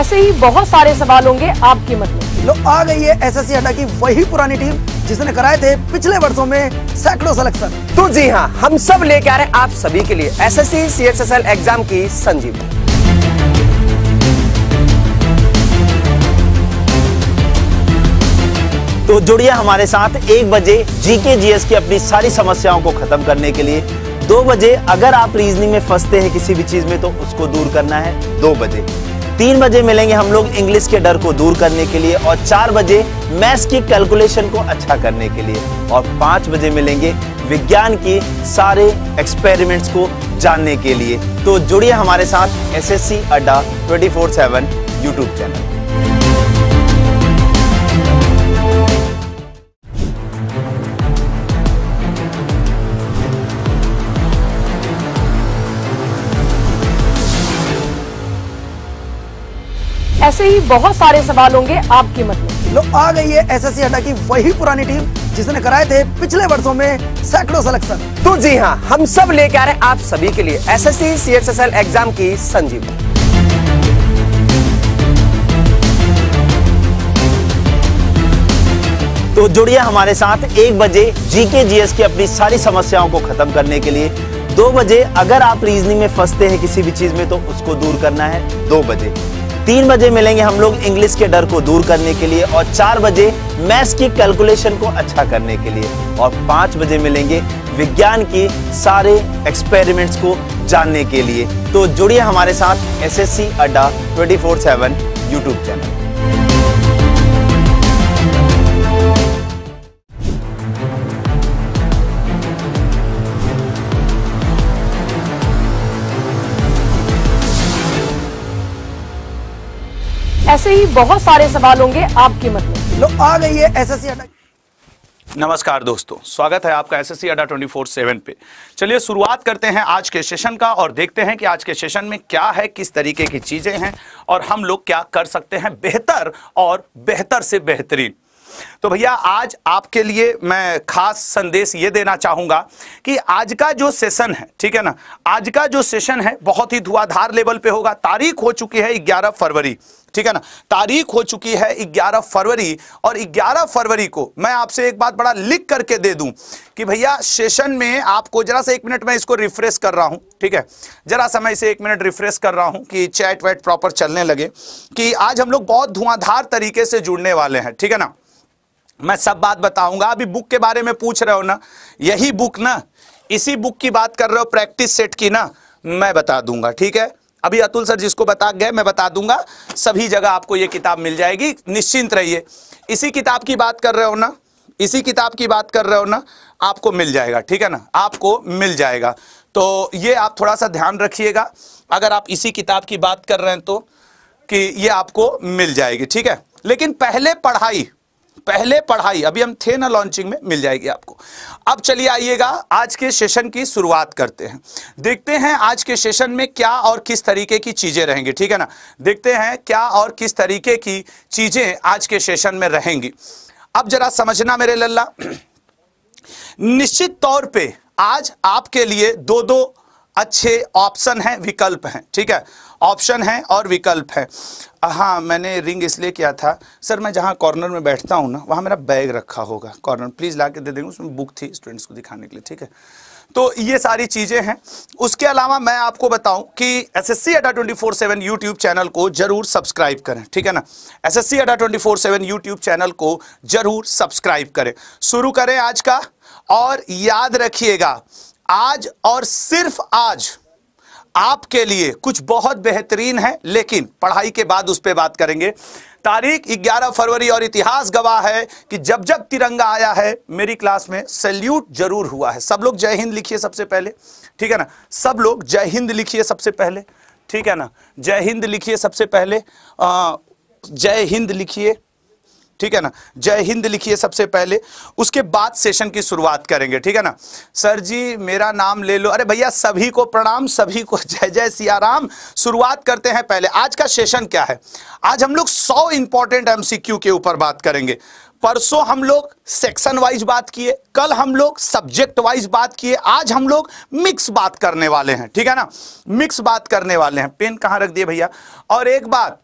ऐसे ही बहुत सारे सवाल होंगे आपके मन में लो आ गई है एसएससी हटा की वही पुरानी टीम जिसने कराए थे पिछले वर्षों में सैकड़ों सिलेक्शन तो जी हाँ हम सब लेके आ रहे हैं आप सभी के लिए एसएससी सीएचएसएल एग्जाम की संजीव तो जुड़िए हमारे साथ एक बजे जीके जीएस की अपनी सारी समस्याओं को खत्म करने के लिए दो बजे अगर आप रीजनिंग में फंसते हैं किसी भी चीज में तो उसको दूर करना है दो बजे तीन बजे मिलेंगे हम लोग इंग्लिश के डर को दूर करने के लिए और चार बजे मैथ्स की कैलकुलेशन को अच्छा करने के लिए और पांच बजे मिलेंगे विज्ञान के सारे एक्सपेरिमेंट्स को जानने के लिए तो जुड़िए हमारे साथ S S C Adda twenty four seven YouTube channel ऐसे ही बहुत सारे सवाल होंगे आपके मत में लो आ गई है एसएससी अड्डा की वही पुरानी टीम जिसने कराए थे पिछले वर्षों में सैकड़ों सिलेक्शन तो जी हाँ हम सब लेके आ रहे हैं आप सभी के लिए एसएससी सीएचएसएल एग्जाम की संजीव तो जुड़िए हमारे साथ एक बजे जीके जीएस की अपनी सारी समस्याओं को खत्म करने के लिए दो बजे अगर आप रीजनिंग में फंसते हैं किसी भी चीज में तो उसको दूर करना है दो बजे तीन बजे मिलेंगे हम लोग इंग्लिश के डर को दूर करने के लिए और चार बजे मैथ्स की कैलकुलेशन को अच्छा करने के लिए और पांच बजे मिलेंगे विज्ञान के सारे एक्सपेरिमेंट्स को जानने के लिए तो जुड़िए हमारे साथ S S C Adda twenty four seven YouTube channel ऐसे ही बहुत सारे सवाल होंगे आपके मत में लो आ गई है एसएससी नमस्कार दोस्तों स्वागत है आपका एसएससी अड्डा 24/7 पे चलिए शुरुआत करते हैं आज के सेशन का और देखते हैं कि आज के सेशन में क्या है किस तरीके की चीज़ें हैं और हम लोग क्या कर सकते हैं बेहतर और बेहतर से बेहतरीन तो भैया आज आपके लिए मैं खास संदेश ये देना चाहूंगा कि आज का जो सेशन है ठीक है ना आज का जो सेशन है बहुत ही धुआधार लेवल पे होगा तारीख हो चुकी है ग्यारह फरवरी ठीक है ना तारीख हो चुकी है 11 फरवरी और 11 फरवरी को मैं आपसे एक बात बड़ा लिख करके दे दूं कि भैया सेशन में आपको जरा सा एक मिनट मैं इसको रिफ्रेश कर रहा हूं ठीक है जरा सा मैं इसे एक मिनट रिफ्रेश कर रहा हूं कि चैट वैट प्रॉपर चलने लगे कि आज हम लोग बहुत धुआंधार तरीके से जुड़ने वाले हैं ठीक है ना मैं सब बात बताऊंगा अभी बुक के बारे में पूछ रहे हो ना यही बुक ना इसी बुक की बात कर रहे हो प्रैक्टिस सेट की ना मैं बता दूंगा ठीक है अभी अतुल सर जिसको बता गए मैं बता दूंगा सभी जगह आपको ये किताब मिल जाएगी निश्चिंत रहिए इसी किताब की बात कर रहे हो ना इसी किताब की बात कर रहे हो ना आपको मिल जाएगा ठीक है ना आपको मिल जाएगा तो ये आप थोड़ा सा ध्यान रखिएगा अगर आप इसी किताब की बात कर रहे हैं तो कि ये आपको मिल जाएगी ठीक है लेकिन पहले पढ़ाई पहले पढ़ाई अभी हम थे ना लॉन्चिंग में मिल जाएगी आपको अब चलिए आइएगा आज के सेशन की शुरुआत करते हैं देखते हैं आज के सेशन में क्या और किस तरीके की चीज़ें रहेंगी ठीक है ना देखते हैं क्या और किस तरीके की चीज़ें आज के सेशन में रहेंगी अब जरा समझना मेरे लल्ला निश्चित तौर पे आज आपके लिए दो दो अच्छे ऑप्शन हैं विकल्प हैं ठीक है ऑप्शन है और विकल्प है हाँ मैंने रिंग इसलिए किया था सर मैं जहाँ कॉर्नर में बैठता हूँ ना वहाँ मेरा बैग रखा होगा कॉर्नर प्लीज़ ला के दे देंगे उसमें बुक थी स्टूडेंट्स को दिखाने के लिए ठीक है तो ये सारी चीज़ें हैं उसके अलावा मैं आपको बताऊं कि S S C Adda twenty four seven YouTube channel को जरूर सब्सक्राइब करें ठीक है ना S S C Adda twenty four seven YouTube channel को जरूर सब्सक्राइब करें शुरू करें आज का और याद रखिएगा आज और सिर्फ आज आपके लिए कुछ बहुत बेहतरीन है लेकिन पढ़ाई के बाद उस पर बात करेंगे तारीख 11 फरवरी और इतिहास गवाह है कि जब जब तिरंगा आया है मेरी क्लास में सैल्यूट जरूर हुआ है सब लोग जय हिंद लिखिए सबसे पहले ठीक है ना सब लोग जय हिंद लिखिए सबसे पहले ठीक है ना जय हिंद लिखिए सबसे पहले जय हिंद लिखिए ठीक है ना जय हिंद लिखिए सबसे पहले उसके बाद सेशन की शुरुआत करेंगे ठीक है ना सर जी मेरा नाम ले लो अरे भैया सभी को प्रणाम सभी को जय जय सियाराम शुरुआत करते हैं पहले आज का सेशन क्या है आज हम लोग सौ इंपॉर्टेंट एमसीक्यू के ऊपर बात करेंगे परसों हम लोग सेक्शन वाइज बात किए कल हम लोग सब्जेक्ट वाइज बात किए आज हम लोग मिक्स बात करने वाले हैं ठीक है ना मिक्स बात करने वाले हैं पेन कहां रख दिए भैया और एक बात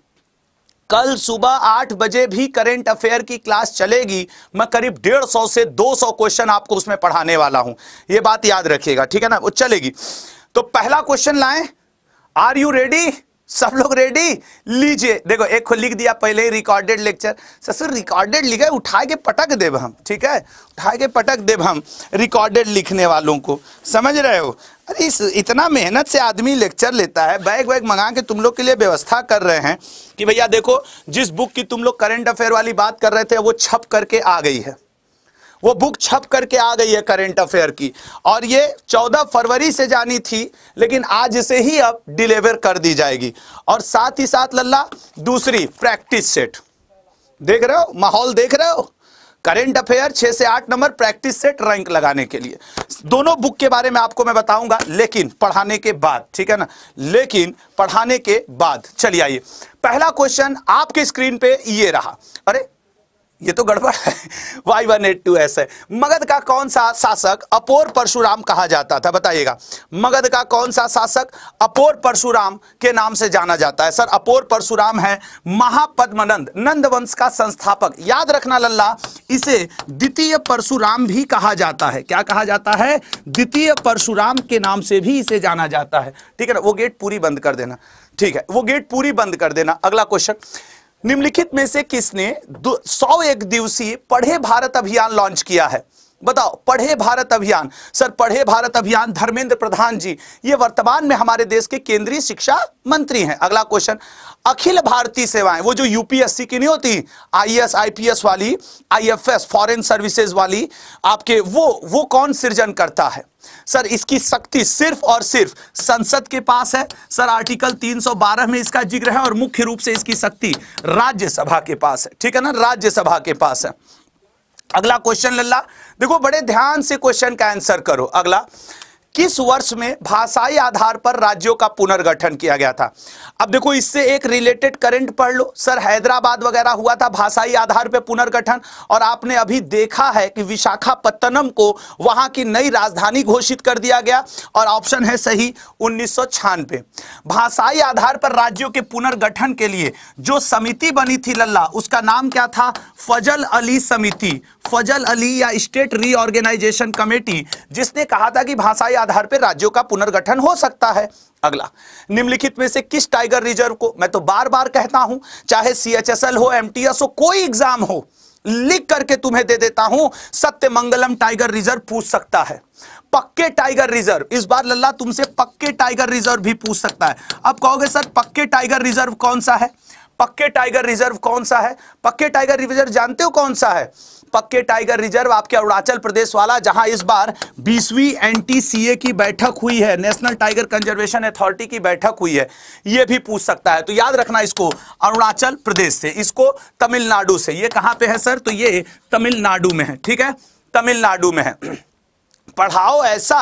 कल सुबह आठ बजे भी करेंट अफेयर की क्लास चलेगी मैं करीब डेढ़ सौ से दो सौ क्वेश्चन आपको उसमें पढ़ाने वाला हूं यह बात याद रखिएगा ठीक है ना वो चलेगी तो पहला क्वेश्चन लाएं आर यू रेडी सब लोग रेडी लीजिए देखो एक को लिख दिया पहले ही रिकॉर्डेड लेक्चर ससुर रिकॉर्डेड लिखा उठा के पटक देव हम ठीक है उठा के पटक देव हम रिकॉर्डेड लिखने वालों को समझ रहे हो अरे इस इतना मेहनत से आदमी लेक्चर लेता है बैग वैग मंगा के तुम लोग के लिए व्यवस्था कर रहे हैं कि भैया देखो जिस बुक की तुम लोग करंट अफेयर वाली बात कर रहे थे वो छप करके आ गई है वो बुक छप करके आ गई है करेंट अफेयर की और ये 14 फरवरी से जानी थी लेकिन आज से ही अब डिलीवर कर दी जाएगी और साथ ही साथ लल्ला दूसरी प्रैक्टिस सेट देख रहे हो माहौल देख रहे हो करेंट अफेयर छह से आठ नंबर प्रैक्टिस सेट रैंक लगाने के लिए दोनों बुक के बारे में आपको मैं बताऊंगा लेकिन पढ़ाने के बाद ठीक है ना लेकिन पढ़ाने के बाद चलिए आइए पहला क्वेश्चन आपके स्क्रीन पे ये रहा अरे ये तो गड़बड़ है Y one eight two S है मगध का कौन सा शासक अपोर परशुराम कहा जाता था बताइएगा मगध का कौन सा शासक अपोर परशुराम के नाम से जाना जाता है सर अपोर परशुराम है महापद्मनंद नंद वंश का संस्थापक याद रखना लल्ला इसे द्वितीय परशुराम भी कहा जाता है क्या कहा जाता है द्वितीय परशुराम के नाम से भी इसे जाना जाता है ठीक है ना वो गेट पूरी बंद कर देना ठीक है वो गेट पूरी बंद कर देना अगला क्वेश्चन निम्नलिखित में से किसने सौ एक दिवसीय पढ़े भारत अभियान लॉन्च किया है बताओ पढ़े भारत अभियान सर पढ़े भारत अभियान धर्मेंद्र प्रधान जी ये वर्तमान में हमारे देश के केंद्रीय शिक्षा मंत्री हैं अगला क्वेश्चन अखिल भारतीय सेवाएं वो जो यूपीएससी की नहीं होती आईएएस आईपीएस e वाली आईएफएस फॉरेन सर्विसेज वाली आपके वो वो कौन सृजन करता है सर इसकी शक्ति सिर्फ और सिर्फ संसद के पास है सर आर्टिकल 312 में इसका जिक्र है और मुख्य रूप से इसकी शक्ति राज्यसभा के पास है ठीक है ना राज्यसभा के पास है अगला क्वेश्चन लल्ला देखो बड़े ध्यान से क्वेश्चन का आंसर करो अगला किस वर्ष में भाषाई आधार पर राज्यों का पुनर्गठन किया गया था अब देखो इससे एक रिलेटेड करंट पढ़ लो सर हैदराबाद वगैरह हुआ था भाषाई आधार पर पुनर्गठन और आपने अभी देखा है कि विशाखापत्तनम को वहां की नई राजधानी घोषित कर दिया गया और ऑप्शन है सही उन्नीस भाषाई आधार पर राज्यों के पुनर्गठन के लिए जो समिति बनी थी लल्ला उसका नाम क्या था फजल अली समिति फजल अली या स्टेट रीऑर्गेनाइजेशन कमेटी जिसने कहा था कि भाषाई आधार पर राज्यों का पुनर्गठन हो सकता है अगला निम्नलिखित में से किस टाइगर रिजर्व को मैं तो बार बार कहता हूं चाहे सीएचएसएल हो एमटीएस हो कोई एग्जाम हो लिख करके तुम्हें दे देता हूं सत्यमंगलम टाइगर रिजर्व पूछ सकता है पक्के टाइगर रिजर्व इस बार लल्ला तुमसे पक्के टाइगर रिजर्व भी पूछ सकता है अब कहोगे सर पक्के टाइगर रिजर्व कौन सा है पक्के टाइगर रिजर्व कौन सा है पक्के टाइगर रिजर्व जानते हो कौन सा है पक्के टाइगर रिजर्व आपके अरुणाचल प्रदेश वाला जहां इस बार बीसवीं एनटीसीए की बैठक हुई है नेशनल टाइगर कंजर्वेशन अथॉरिटी की बैठक हुई है यह भी पूछ सकता है तो याद रखना इसको अरुणाचल प्रदेश से इसको तमिलनाडु से ये कहां पे है सर तो ये तमिलनाडु में है ठीक है तमिलनाडु में है पढ़ाओ ऐसा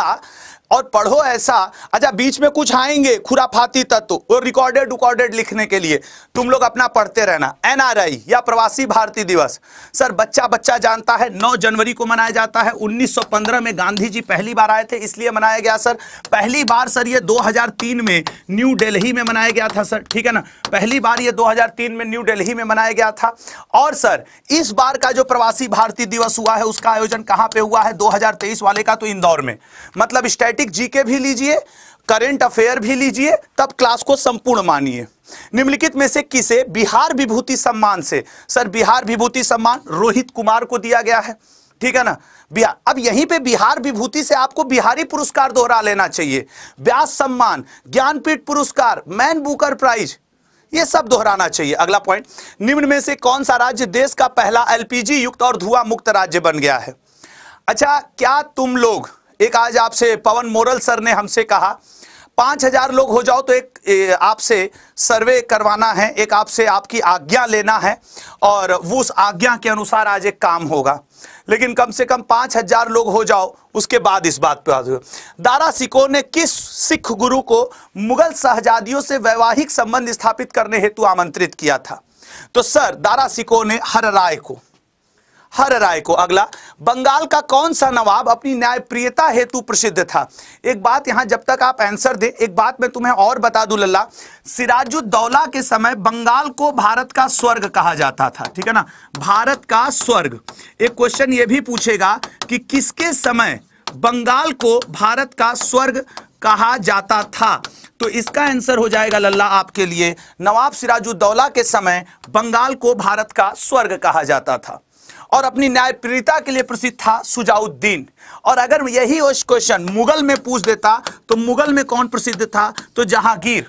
और पढ़ो ऐसा अच्छा बीच में कुछ आएंगे खुराफाती तत्व और रिकॉर्डेड रिकॉर्डेड लिखने के लिए तुम लोग अपना पढ़ते रहना एनआरआई या प्रवासी भारतीय दिवस सर बच्चा बच्चा जानता है 9 जनवरी को मनाया जाता है 1915 में गांधी जी पहली बार आए थे इसलिए मनाया गया सर पहली बार सर ये दो में न्यू डेल्ही में मनाया गया था सर ठीक है ना पहली बार ये 2003 में न्यू दिल्ली में मनाया गया था और सर इस बार का जो प्रवासी भारतीय दिवस हुआ है उसका आयोजन कहां पे हुआ है 2023 वाले का तो इंदौर में मतलब स्टैटिक मैथमेटिक जीके भी लीजिए करंट अफेयर भी लीजिए तब क्लास को संपूर्ण मानिए निम्नलिखित में से किसे बिहार विभूति सम्मान से सर बिहार विभूति सम्मान रोहित कुमार को दिया गया है ठीक है ना बिहार अब यहीं पे बिहार विभूति से आपको बिहारी पुरस्कार दोहरा लेना चाहिए व्यास सम्मान ज्ञानपीठ पुरस्कार मैन बुकर प्राइज ये सब दोहराना चाहिए अगला पॉइंट निम्न में से कौन सा राज्य देश का पहला एलपीजी युक्त और धुआं मुक्त राज्य बन गया है अच्छा क्या तुम लोग एक आज आपसे पवन मोरल सर ने हमसे कहा पांच हजार लोग हो जाओ तो एक आपसे सर्वे करवाना है एक आपसे आपकी आज्ञा लेना है और वो उस आज्ञा के अनुसार आज एक काम होगा लेकिन कम से कम पांच हजार लोग हो जाओ उसके बाद इस बात पर आज दारा सिको ने किस सिख गुरु को मुगल सहजादियों से वैवाहिक संबंध स्थापित करने हेतु आमंत्रित किया था तो सर दारा सिको ने हर राय को हर राय को अगला बंगाल का कौन सा नवाब अपनी न्यायप्रियता हेतु प्रसिद्ध था एक बात यहां जब तक आप आंसर दे एक बात मैं तुम्हें और बता दू लल्ला सिराजुद्दौला के समय बंगाल को भारत का स्वर्ग कहा जाता था ठीक है ना भारत का स्वर्ग एक क्वेश्चन यह भी पूछेगा कि किसके समय बंगाल को भारत का स्वर्ग कहा जाता था तो इसका आंसर हो जाएगा लल्ला आपके लिए नवाब सिराजुद्दौला के समय बंगाल को भारत का स्वर्ग कहा जाता था और अपनी न्यायप्रियता के लिए प्रसिद्ध था सुजाउद्दीन और अगर यही क्वेश्चन मुगल में पूछ देता तो मुगल में कौन प्रसिद्ध था तो जहांगीर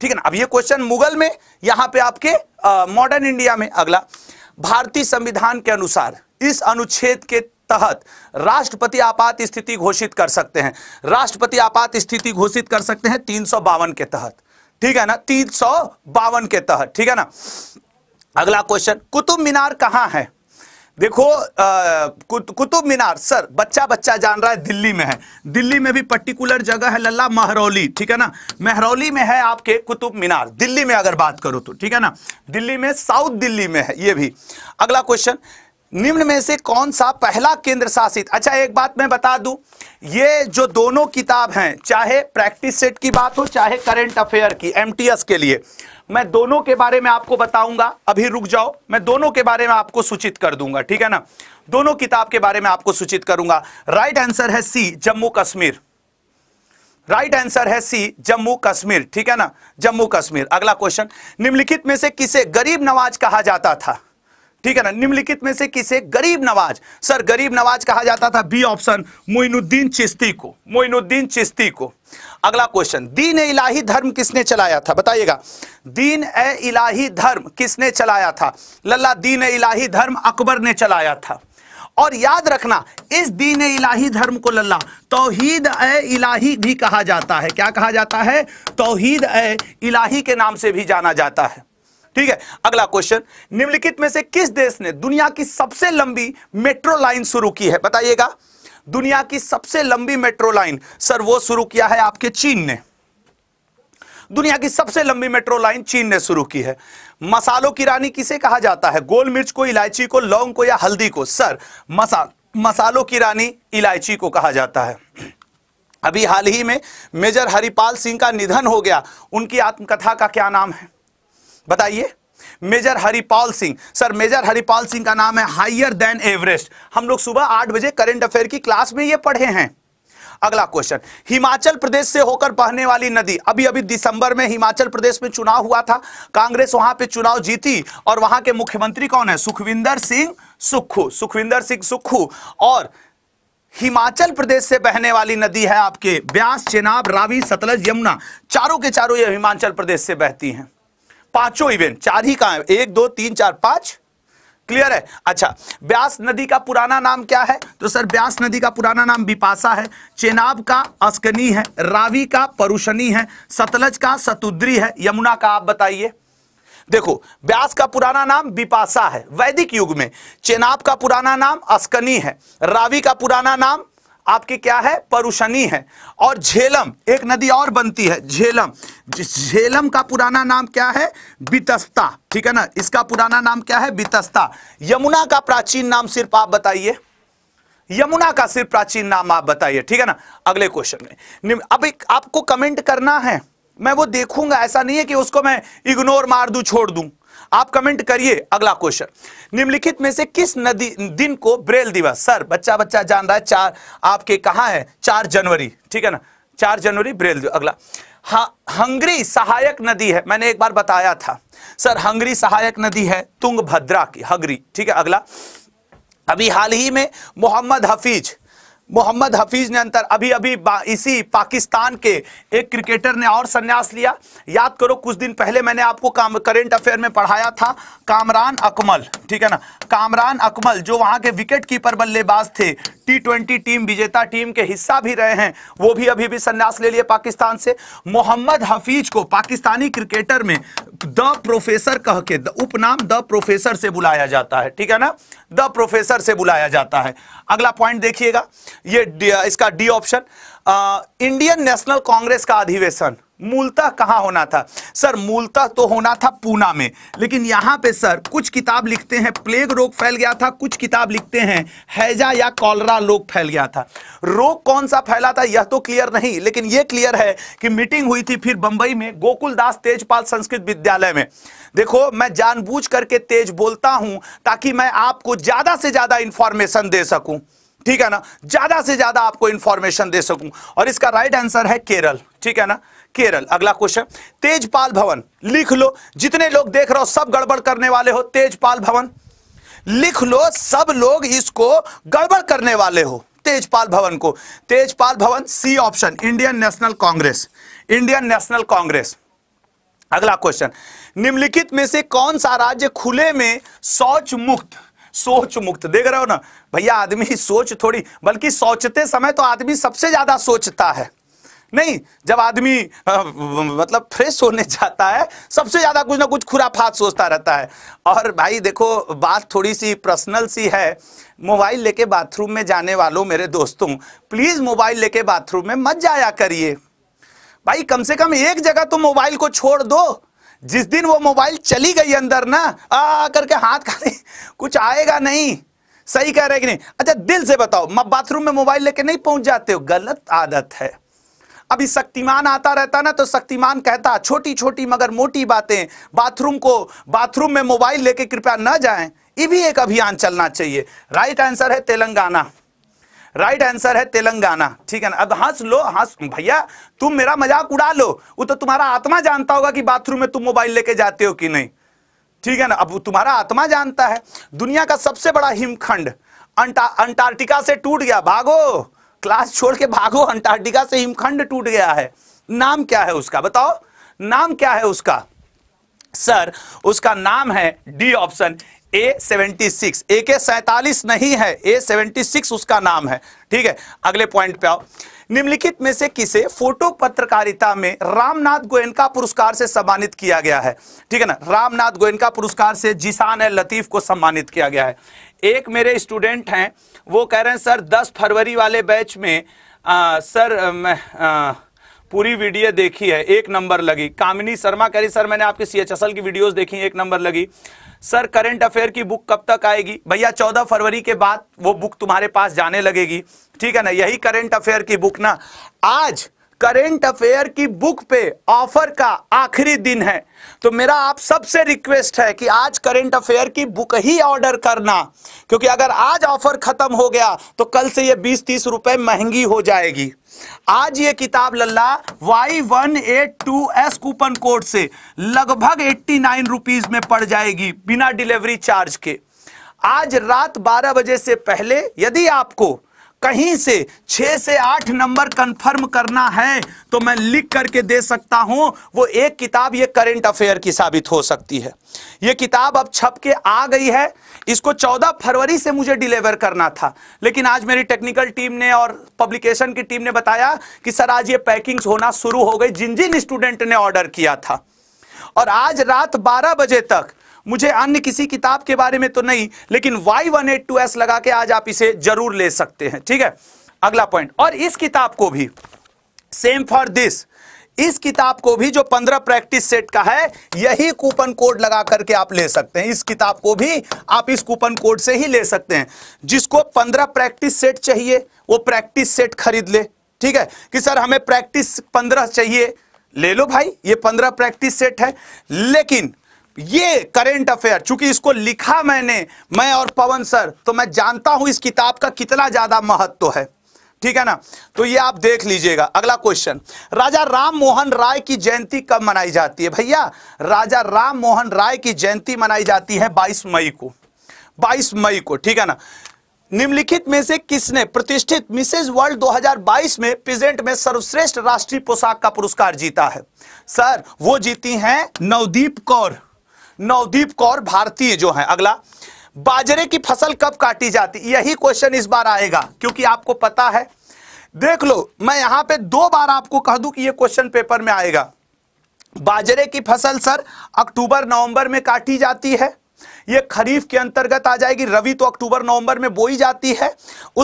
ठीक है ना अब ये क्वेश्चन मुगल में यहां पे आपके मॉडर्न इंडिया में अगला भारतीय संविधान के अनुसार इस अनुच्छेद के तहत राष्ट्रपति आपात स्थिति घोषित कर सकते हैं राष्ट्रपति आपात स्थिति घोषित कर सकते हैं तीन के तहत ठीक है ना तीन के तहत ठीक है ना अगला क्वेश्चन कुतुब मीनार कहां है देखो कुतुब मीनार सर बच्चा बच्चा जान रहा है दिल्ली में है दिल्ली में भी पर्टिकुलर जगह है लल्ला महरौली ठीक है ना महरौली में है आपके कुतुब मीनार दिल्ली में अगर बात करो तो ठीक है ना दिल्ली में साउथ दिल्ली में है ये भी अगला क्वेश्चन निम्न में से कौन सा पहला केंद्र शासित अच्छा एक बात मैं बता दूं ये जो दोनों किताब हैं चाहे प्रैक्टिस सेट की बात हो चाहे करंट अफेयर की एमटीएस के लिए मैं दोनों के बारे में आपको बताऊंगा अभी रुक जाओ मैं दोनों के बारे में आपको सूचित कर दूंगा ठीक है ना दोनों किताब के बारे में आपको सूचित करूंगा राइट आंसर है C Jammu Kashmir right answer है सी जम्मू कश्मीर ठीक है ना जम्मू कश्मीर अगला क्वेश्चन निम्नलिखित में से किसे गरीब नवाज कहा जाता था ठीक है ना निम्नलिखित में से किसे गरीब नवाज सर गरीब नवाज कहा जाता था बी ऑप्शन मोइनुद्दीन चिश्ती को मोइनुद्दीन चिश्ती को अगला क्वेश्चन दीन ए इलाही धर्म किसने चलाया था बताइएगा दीन ए इलाही धर्म किसने चलाया था लल्ला दीन ए इलाही धर्म अकबर ने चलाया था और याद रखना इस दीन इलाही धर्म को लल्ला तोहीद ए इलाही भी कहा जाता है क्या कहा जाता है तोहीद ए इलाही के नाम से भी जाना जाता है ठीक है अगला क्वेश्चन निम्नलिखित में से किस देश ने दुनिया की सबसे लंबी मेट्रो लाइन शुरू की है बताइएगा दुनिया की सबसे लंबी मेट्रो लाइन सर वो शुरू किया है आपके चीन ने दुनिया की सबसे लंबी मेट्रो लाइन चीन ने शुरू की है मसालों की रानी किसे कहा जाता है गोल मिर्च को इलायची को लौंग को या हल्दी को सर मसाल मसालों की रानी इलायची को कहा जाता है अभी हाल ही में मेजर हरिपाल सिंह का निधन हो गया उनकी आत्मकथा का क्या नाम है बताइए major Haripal Singh sir major Haripal Singh का नाम है हाइयर देन एवरेस्ट हम लोग सुबह आठ बजे करंट अफेयर की क्लास में ये पढ़े हैं अगला क्वेश्चन हिमाचल प्रदेश से होकर बहने वाली नदी अभी अभी दिसंबर में हिमाचल प्रदेश में चुनाव हुआ था कांग्रेस वहां पे चुनाव जीती और वहां के मुख्यमंत्री कौन है सुखविंदर सिंह सुक्खू सुखविंदर सिंह सुक्खू और हिमाचल प्रदेश से बहने वाली नदी है आपके ब्यास चेनाब रावी सतलज यमुना चारों के चारों ये हिमाचल प्रदेश से बहती हैं पांचों इवेंट चार ही कहा एक दो तीन चार पांच क्लियर है अच्छा ब्यास नदी का पुराना नाम क्या है तो सर ब्यास नदी का पुराना नाम बिपासा है चेनाब का अस्कनी है रावी का परुशनी है सतलज का सतुद्री है यमुना का आप बताइए देखो ब्यास का पुराना नाम बिपाशा है वैदिक युग में चेनाब का पुराना नाम अस्कनी है रावी का पुराना नाम आपकी क्या है परुशनी है और झेलम एक नदी और बनती है झेलम झेलम का पुराना नाम क्या है बितस्ता ठीक है ना इसका पुराना नाम क्या है बितस्ता यमुना का प्राचीन नाम सिर्फ आप बताइए यमुना का सिर्फ प्राचीन नाम आप बताइए ठीक है ना अगले क्वेश्चन में अब एक आपको कमेंट करना है मैं वो देखूंगा ऐसा नहीं है कि उसको मैं इग्नोर मार दू छोड़ दू आप कमेंट करिए अगला क्वेश्चन निम्नलिखित में से किस नदी दिन को ब्रेल दिवस सर बच्चा बच्चा जान रहा है चार आपके कहा है चार जनवरी ठीक है ना चार जनवरी ब्रेल दिवस अगला हंगरी सहायक नदी है मैंने एक बार बताया था सर हंगरी सहायक नदी है तुंग भद्रा की हंगरी ठीक है अगला अभी हाल ही में मोहम्मद हफीज मोहम्मद हफीज ने अंतर अभी अभी इसी पाकिस्तान के एक क्रिकेटर ने और संन्यास लिया याद करो कुछ दिन पहले मैंने आपको काम करेंट अफेयर में पढ़ाया था कामरान अकमल ठीक है ना कामरान अकमल जो वहां के विकेट कीपर बल्लेबाज थे टी ट्वेंटी टीम विजेता टीम के हिस्सा भी रहे हैं वो भी अभी भी संन्यास ले लिए पाकिस्तान से मोहम्मद हफीज को पाकिस्तानी क्रिकेटर में द प्रोफेसर कह के उपनाम द प्रोफेसर से बुलाया जाता है ठीक है ना द प्रोफेसर से बुलाया जाता है अगला पॉइंट देखिएगा ये इसका D option Indian National Congress का अधिवेशन मूलतः कहां होना था सर मूलतः तो होना था पूना में लेकिन यहां पे सर कुछ किताब लिखते हैं प्लेग रोग फैल गया था कुछ किताब लिखते हैं हैजा या कॉलरा रोग फैल गया था रोग कौन सा फैला था यह तो क्लियर नहीं लेकिन यह क्लियर है कि मीटिंग हुई थी फिर बंबई में गोकुलदास तेजपाल संस्कृत विद्यालय में देखो मैं जानबूझ करके तेज बोलता हूं ताकि मैं आपको ज्यादा से ज्यादा इंफॉर्मेशन दे सकूं ठीक है ना ज्यादा से ज्यादा आपको इंफॉर्मेशन दे सकूं और इसका राइट आंसर है केरल ठीक है ना केरल अगला क्वेश्चन तेजपाल भवन लिख लो जितने लोग देख रहे हो सब गड़बड़ करने वाले हो तेजपाल भवन लिख लो सब लोग इसको गड़बड़ करने वाले हो तेजपाल भवन को तेजपाल भवन C option Indian National Congress Indian National Congress अगला क्वेश्चन निम्नलिखित में से कौन सा राज्य खुले में शौच मुक्त सोच मुक्त देख रहे हो ना भैया आदमी सोच थोड़ी बल्कि सोचते समय तो आदमी सबसे ज्यादा सोचता है नहीं जब आदमी मतलब फ्रेश होने जाता है सबसे ज़्यादा कुछ ना कुछ खुराफात सोचता रहता है और भाई देखो बात थोड़ी सी पर्सनल सी है मोबाइल लेके बाथरूम में जाने वालों मेरे दोस्तों प्लीज़ मोबाइल लेके बाथरूम में मत जाया करिए भाई कम से कम एक जगह तो मोबाइल को छोड़ दो जिस दिन वो मोबाइल चली गई अंदर ना आ करके हाथ खा कुछ आएगा नहीं सही कह रहे कि नहीं अच्छा दिल से बताओ बाथरूम में मोबाइल लेके नहीं पहुंच जाते हो गलत आदत है अभी शक्तिमान आता रहता ना तो शक्तिमान कहता छोटी छोटी मगर मोटी बातें बाथरूम को बाथरूम में मोबाइल लेके कृपया न जाएं ये भी एक अभियान चलना चाहिए राइट आंसर है तेलंगाना राइट आंसर है तेलंगाना ठीक है ना अब हंस लो हंस भैया तुम मेरा मजाक उड़ा लो वो तो तुम्हारा आत्मा जानता होगा कि बाथरूम में तुम मोबाइल लेके जाते हो कि नहीं ठीक है ना अब तुम्हारा आत्मा जानता है दुनिया का सबसे बड़ा हिमखंड अंटा अंटार्कटिका से टूट गया भागो क्लास छोड़ के भागो अंटार्कटिका से हिमखंड टूट गया है नाम क्या है उसका बताओ नाम क्या है उसका सर उसका नाम है D option A seventy six A K सैतालीस नहीं है ए सेवेंटी सिक्स उसका नाम है ठीक है अगले पॉइंट पे आओ निम्नलिखित में से किसे फोटो पत्रकारिता में रामनाथ गोयनका पुरस्कार से सम्मानित किया गया है ठीक है ना रामनाथ गोयनका पुरस्कार से जिसान ए लतीफ को सम्मानित किया गया है एक मेरे स्टूडेंट हैं वो कह रहे हैं सर दस फरवरी वाले बैच में आ, सर आ, पूरी वीडियो देखी है एक नंबर लगी कामिनी शर्मा कह रही सर मैंने आपकी सी की वीडियोज देखी एक नंबर लगी सर करंट अफेयर की बुक कब तक आएगी भैया चौदह फरवरी के बाद वो बुक तुम्हारे पास जाने लगेगी ठीक है ना यही करंट अफेयर की बुक ना आज करंट अफेयर की बुक पे ऑफर का आखिरी दिन है तो मेरा आप सबसे रिक्वेस्ट है कि आज करंट अफेयर की बुक ही ऑर्डर करना क्योंकि अगर आज ऑफर खत्म हो गया तो कल से ये बीस तीस रुपए महंगी हो जाएगी आज ये किताब लल्ला Y one eight two S coupon code से लगभग एट्टी नाइन रुपीज में पड़ जाएगी बिना डिलीवरी चार्ज के आज रात बारह बजे से पहले यदि आपको कहीं से छह से आठ नंबर कंफर्म करना है तो मैं लिख करके दे सकता हूं वो एक किताब ये करंट अफेयर की साबित हो सकती है ये किताब अब छप के आ गई है इसको 14 फरवरी से मुझे डिलीवर करना था लेकिन आज मेरी टेक्निकल टीम ने और पब्लिकेशन की टीम ने बताया कि सर आज ये पैकिंग होना शुरू हो गई जिन जिन स्टूडेंट ने ऑर्डर किया था और आज रात बारह बजे तक मुझे अन्य किसी किताब के बारे में तो नहीं लेकिन Y one eight two S लगा के आज आप इसे जरूर ले सकते हैं ठीक है अगला पॉइंट और इस किताब को भी सेम फॉर दिस इस किताब को भी जो पंद्रह प्रैक्टिस सेट का है यही कूपन कोड लगा करके आप ले सकते हैं इस किताब को भी आप इस कूपन कोड से ही ले सकते हैं जिसको पंद्रह प्रैक्टिस सेट चाहिए वो प्रैक्टिस सेट खरीद ले ठीक है कि सर हमें प्रैक्टिस पंद्रह चाहिए ले लो भाई ये पंद्रह प्रैक्टिस सेट है लेकिन ये करेंट अफेयर चूंकि इसको लिखा मैंने मैं और पवन सर तो मैं जानता हूं इस किताब का कितना ज्यादा महत्व है ठीक है ना तो ये आप देख लीजिएगा अगला क्वेश्चन राजा राम मोहन राय की जयंती कब मनाई जाती है भैया राजा राम मोहन राय की जयंती मनाई जाती है 22 मई को 22 मई को ठीक है ना निम्नलिखित में से किसने प्रतिष्ठित मिसेज वर्ल्ड 2022 में प्रेजेंट में सर्वश्रेष्ठ राष्ट्रीय पोशाक का पुरस्कार जीता है सर वो जीती हैं नवदीप कौर नवदीप कौर भारतीय जो है अगला बाजरे की फसल कब काटी जाती यही क्वेश्चन इस बार आएगा क्योंकि आपको पता है देख लो मैं यहां पे दो बार आपको कह दूं कि यह क्वेश्चन पेपर में आएगा बाजरे की फसल सर अक्टूबर नवंबर में काटी जाती है ये खरीफ के अंतर्गत आ जाएगी रवि तो अक्टूबर नवंबर में बोई जाती है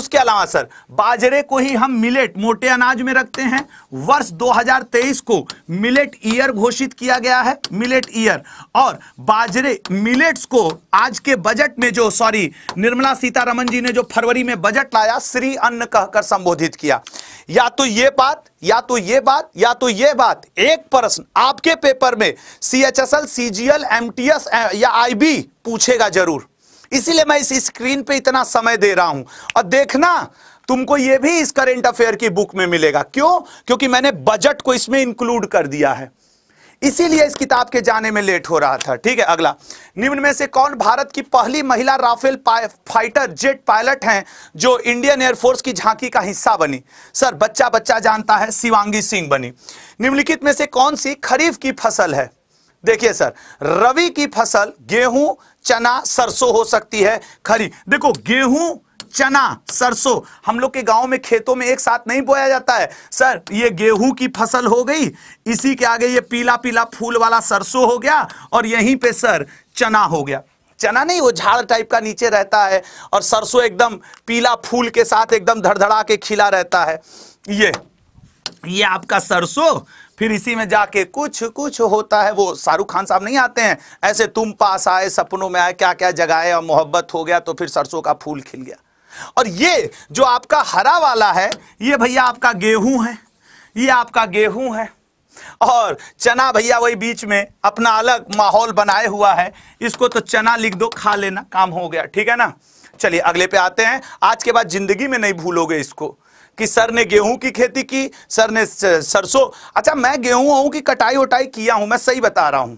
उसके अलावा सर बाजरे को ही हम मिलेट मोटे अनाज में रखते हैं वर्ष 2023 को मिलेट ईयर घोषित किया गया है मिलेट ईयर और बाजरे मिलेट्स को आज के बजट में जो सॉरी निर्मला सीतारमन जी ने जो फरवरी में बजट लाया श्री अन्न कहकर संबोधित किया या तो ये बात या तो ये बात या तो ये बात एक प्रश्न आपके पेपर में C H S L C G L M T S या आई बी पूछेगा जरूर इसीलिए मैं इस स्क्रीन पे इतना समय दे रहा हूं और देखना तुमको यह भी इस करेंट अफेयर की बुक में मिलेगा क्यों क्योंकि मैंने बजट को इसमें इंक्लूड कर दिया है इसीलिए इस किताब के जाने में लेट हो रहा था ठीक है अगला निम्न में से कौन भारत की पहली महिला राफेल फाइटर जेट पायलट हैं जो इंडियन एयरफोर्स की झांकी का हिस्सा बनी सर बच्चा बच्चा जानता है शिवांगी सिंह बनी निम्नलिखित में से कौन सी खरीफ की फसल है देखिए सर रवि की फसल गेहूं चना सरसों हो सकती है खरीफ देखो गेहूं चना सरसों हम लोग के गांव में खेतों में एक साथ नहीं बोया जाता है सर ये गेहूं की फसल हो गई इसी के आगे ये पीला पीला फूल वाला सरसों हो गया और यहीं पे सर चना हो गया चना नहीं वो झाड़ टाइप का नीचे रहता है और सरसों एकदम पीला फूल के साथ एकदम धड़धड़ा के खिला रहता है ये ये आपका सरसों फिर इसी में जाके कुछ कुछ होता है वो शाहरुख खान साहब नहीं आते हैं ऐसे तुम पास आए सपनों में आए क्या क्या जगाए और मोहब्बत हो गया तो फिर सरसों का फूल खिल गया और ये जो आपका हरा वाला है ये भैया आपका गेहूं है ये आपका गेहूं है और चना भैया वही बीच में अपना अलग माहौल बनाए हुआ है इसको तो चना लिख दो खा लेना काम हो गया ठीक है ना चलिए अगले पे आते हैं आज के बाद जिंदगी में नहीं भूलोगे इसको कि सर ने गेहूं की खेती की सर ने सरसों अच्छा मैं गेहूं की कटाई वटाई किया हूं मैं सही बता रहा हूं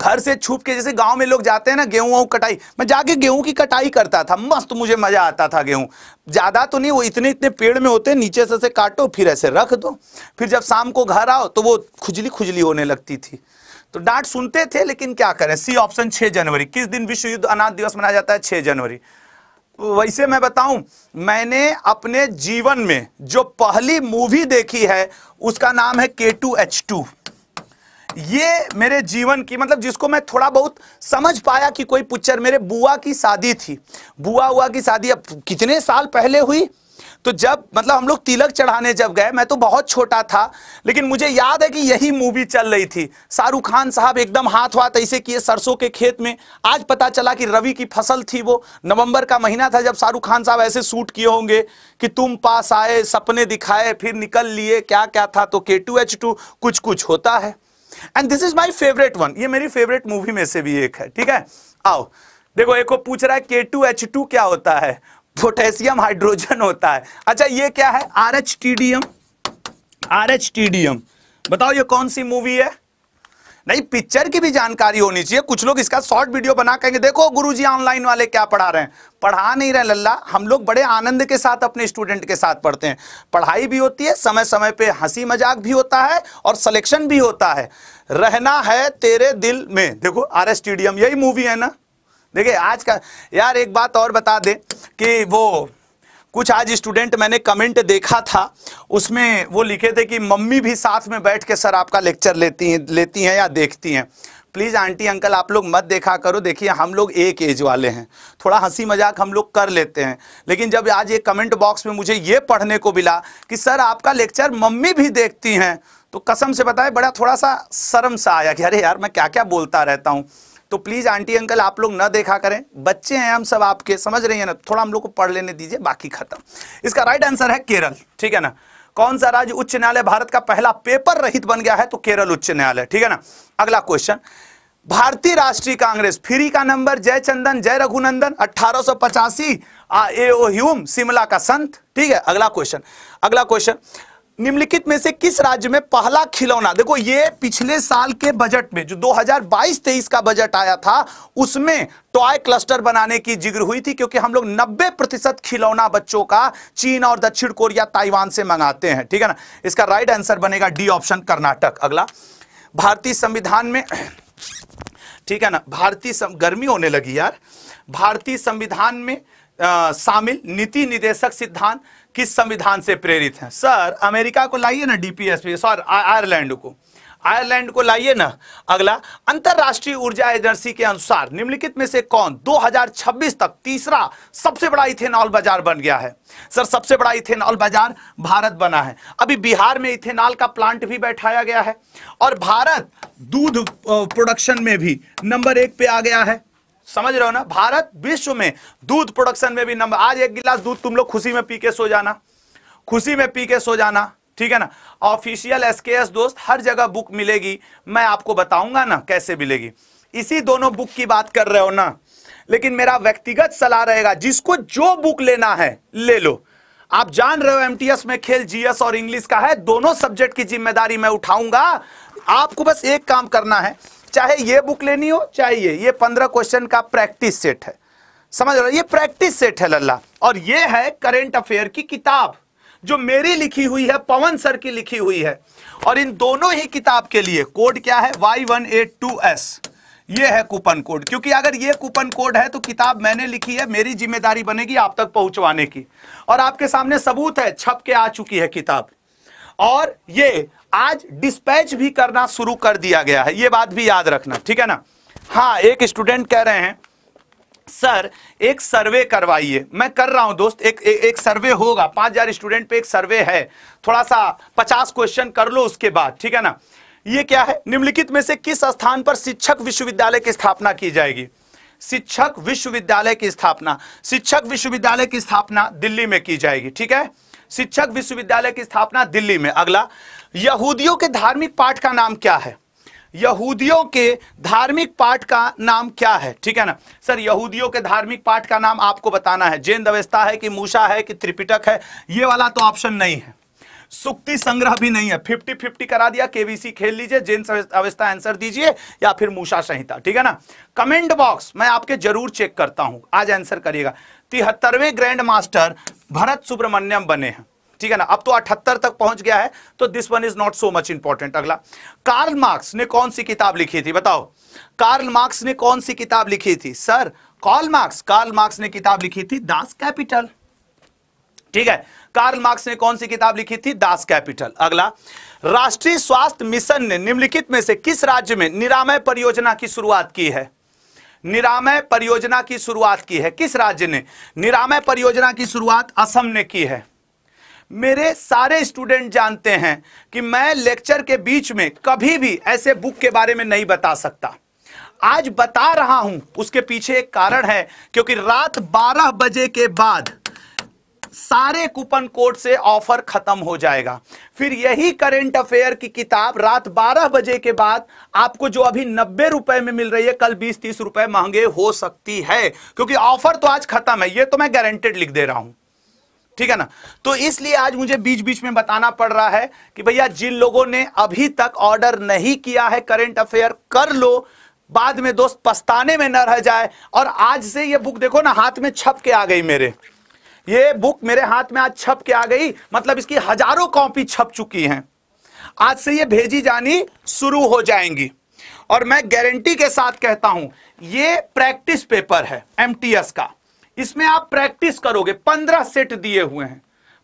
घर से छुप के जैसे गांव में लोग जाते हैं ना गेहूं कटाई मैं जाके गेहूं की कटाई करता था मस्त मुझे मजा आता था गेहूं ज्यादा तो नहीं वो इतने इतने पेड़ में होते नीचे से से काटो फिर ऐसे रख दो फिर जब शाम को घर आओ तो वो खुजली खुजली होने लगती थी तो डांट सुनते थे लेकिन क्या करें सी ऑप्शन छह जनवरी किस दिन विश्व युद्ध अनाथ दिवस मनाया जाता है छह जनवरी वैसे मैं बताऊं मैंने अपने जीवन में जो पहली मूवी देखी है उसका नाम है के टू एच टू ये मेरे जीवन की मतलब जिसको मैं थोड़ा बहुत समझ पाया कि कोई पुच्चर मेरे बुआ की शादी थी बुआ हुआ की शादी अब कितने साल पहले हुई तो जब मतलब हम लोग तिलक चढ़ाने जब गए मैं तो बहुत छोटा था लेकिन मुझे याद है कि यही मूवी चल रही थी शाहरुख खान साहब एकदम हाथ हुआ ऐसे किए सरसों के खेत में आज पता चला कि रवि की फसल थी वो नवंबर का महीना था जब शाहरुख खान साहब ऐसे शूट किए होंगे कि तुम पास आए सपने दिखाए फिर निकल लिए क्या क्या था तो के टू एच टू कुछ कुछ होता है and this is my favourite one ये मेरी फेवरेट मूवी में से भी एक है ठीक है आओ देखो एक को पूछ रहा है के टू एच टू क्या होता है पोटेशियम हाइड्रोजन होता है अच्छा ये क्या है R H T D M R H T D M बताओ ये कौन सी मूवी है नहीं पिक्चर की भी जानकारी होनी चाहिए कुछ लोग इसका शॉर्ट वीडियो बना कहेंगे देखो गुरुजी ऑनलाइन वाले क्या पढ़ा रहे हैं पढ़ा नहीं रहे लल्ला हम लोग बड़े आनंद के साथ अपने स्टूडेंट के साथ पढ़ते हैं पढ़ाई भी होती है समय समय पर हंसी मजाक भी होता है और सलेक्शन भी होता है रहना है तेरे दिल में देखो आर एस यही मूवी है ना देखिए आज का यार एक बात और बता दे कि वो कुछ आज स्टूडेंट मैंने कमेंट देखा था उसमें वो लिखे थे कि मम्मी भी साथ में बैठ के सर आपका लेक्चर लेती हैं लेती हैं या देखती हैं प्लीज़ आंटी अंकल आप लोग मत देखा करो देखिए हम लोग एक एज वाले हैं थोड़ा हंसी मजाक हम लोग कर लेते हैं लेकिन जब आज ये कमेंट बॉक्स में मुझे ये पढ़ने को मिला कि सर आपका लेक्चर मम्मी भी देखती हैं तो कसम से बताए बड़ा थोड़ा सा शर्म सा आया कि अरे यार मैं क्या क्या बोलता रहता हूँ तो प्लीज़ आंटी अंकल आप लोग न देखा करें बच्चे हैं हम सब आपके समझ रहे हैं ना थोड़ा हम लोग को पढ़ लेने दीजिए बाकी खत्म इसका राइट आंसर है केरल ठीक है ना कौन सा राज्य उच्च न्यायालय भारत का पहला पेपर रहित बन गया है तो केरल उच्च न्यायालय ठीक है ना अगला क्वेश्चन भारतीय राष्ट्रीय कांग्रेस फ्री का नंबर जय चंदन जय रघुनंदन अठारह सौ पचासी ह्यूम शिमला का संत ठीक है अगला क्वेश्चन अगला क्वेश्चन निम्नलिखित में से किस राज्य में पहला खिलौना देखो ये पिछले साल के बजट में जो 2022-23 का बजट आया था उसमें टॉय क्लस्टर बनाने की जिक्र हुई थी क्योंकि हम लोग 90 प्रतिशत खिलौना बच्चों का चीन और दक्षिण कोरिया ताइवान से मंगाते हैं ठीक है ना इसका राइट आंसर बनेगा डी ऑप्शन कर्नाटक अगला भारतीय संविधान में ठीक है ना भारतीय सम... गर्मी होने लगी यार भारतीय संविधान में आ, शामिल नीति निदेशक सिद्धांत किस संविधान से प्रेरित हैं सर अमेरिका को लाइए ना डीपीएसपी पे सॉरी आयरलैंड को आयरलैंड को लाइए ना अगला अंतरराष्ट्रीय ऊर्जा एजेंसी के अनुसार निम्नलिखित में से कौन 2026 तक तीसरा सबसे बड़ा इथेनॉल बाजार बन गया है सर सबसे बड़ा इथेनॉल बाजार भारत बना है अभी बिहार में इथेनॉल का प्लांट भी बैठाया गया है और भारत दूध प्रोडक्शन में भी नंबर एक पे आ गया है समझ रहे हो ना भारत विश्व में दूध प्रोडक्शन में भी नंबर आज एक गिलास दूध तुम लोग खुशी में पी के सो जाना खुशी में पी के सो जाना ठीक है ना ऑफिशियल एसकेएस दोस्त हर जगह बुक मिलेगी मैं आपको बताऊंगा ना कैसे मिलेगी इसी दोनों बुक की बात कर रहे हो ना लेकिन मेरा व्यक्तिगत सलाह रहेगा जिसको जो बुक लेना है ले लो आप जान रहे हो एमटीएस में खेल जीएस और इंग्लिश का है दोनों सब्जेक्ट की जिम्मेदारी मैं उठाऊंगा आपको बस एक काम करना है चाहे ये बुक लेनी हो चाहे ये ये पंद्रह क्वेश्चन का प्रैक्टिस सेट है समझ रहे ये प्रैक्टिस सेट है लल्ला और ये है करेंट अफेयर की किताब जो मेरी लिखी हुई है पवन सर की लिखी हुई है और इन दोनों ही किताब के लिए कोड क्या है Y one eight two S ये है कूपन कोड क्योंकि अगर ये कूपन कोड है तो किताब मैंने लिखी है मेरी जिम्मेदारी बनेगी आप तक पहुंचवाने की और आपके सामने सबूत है छप के आ चुकी है किताब और ये आज डिस्पैच भी करना शुरू कर दिया गया है ये बात भी याद रखना ठीक है ना हाँ एक स्टूडेंट कह रहे हैं सर एक सर्वे करवाइए मैं कर रहा हूं दोस्त एक ए, एक सर्वे होगा पांच हजार स्टूडेंट पे एक सर्वे है थोड़ा सा पचास क्वेश्चन कर लो उसके बाद ठीक है ना ये क्या है निम्नलिखित में से किस स्थान पर शिक्षक विश्वविद्यालय की स्थापना की जाएगी शिक्षक विश्वविद्यालय की स्थापना शिक्षक विश्वविद्यालय की स्थापना दिल्ली में की जाएगी ठीक है शिक्षक विश्वविद्यालय की स्थापना दिल्ली में अगला यहूदियों के धार्मिक पाठ का नाम क्या है यहूदियों के धार्मिक पाठ का नाम क्या है ठीक है ना सर यहूदियों के धार्मिक पाठ का नाम आपको बताना है जैन दवेस्ता है कि मूषा है कि त्रिपिटक है ये वाला तो ऑप्शन नहीं है सुक्ति संग्रह भी नहीं है फिफ्टी फिफ्टी करा दिया केवीसी खेल लीजिए जैन अवस्था आंसर दीजिए या फिर मूषा संहिता ठीक है ना कमेंट बॉक्स मैं आपके जरूर चेक करता हूं आज आंसर करिएगा तिहत्तरवें ग्रैंड मास्टर भरत सुब्रमण्यम बने हैं ठीक है ना अब तो अठहत्तर तक पहुंच गया है तो this one is not so much important अगला कार्ल मार्क्स ने कौन सी किताब लिखी थी बताओ कार्ल मार्क्स ने कौन सी किताब लिखी थी sir Karl Marx Karl Marx ने किताब लिखी थी दास कैपिटल ठीक है कार्ल मार्क्स ने कौन सी किताब लिखी थी दास कैपिटल अगला राष्ट्रीय स्वास्थ्य मिशन ने निम्नलिखित में से किस राज्य में निरामय परियोजना की शुरुआत की है निरामय परियोजना की शुरुआत की है किस राज्य ने निरामय परियोजना की शुरुआत असम ने की है मेरे सारे स्टूडेंट जानते हैं कि मैं लेक्चर के बीच में कभी भी ऐसे बुक के बारे में नहीं बता सकता आज बता रहा हूं उसके पीछे एक कारण है क्योंकि रात 12 बजे के बाद सारे कूपन कोड से ऑफर खत्म हो जाएगा फिर यही करंट अफेयर की किताब रात 12 बजे के बाद आपको जो अभी नब्बे रुपए में मिल रही है कल 20-30 रुपए महंगे हो सकती है क्योंकि ऑफर तो आज खत्म है ये तो मैं गारंटेड लिख दे रहा हूं ठीक है ना तो इसलिए आज मुझे बीच बीच में बताना पड़ रहा है कि भैया जिन लोगों ने अभी तक ऑर्डर नहीं किया है करेंट अफेयर कर लो बाद में दोस्त पछताने में न रह जाए और आज से ये बुक देखो ना हाथ में छप के आ गई मेरे ये बुक मेरे हाथ में आज छप के आ गई मतलब इसकी हजारों कॉपी छप चुकी हैं आज से ये भेजी जानी शुरू हो जाएंगी और मैं गारंटी के साथ कहता हूं ये प्रैक्टिस पेपर है एमटीएस का इसमें आप प्रैक्टिस करोगे पंद्रह सेट दिए हुए हैं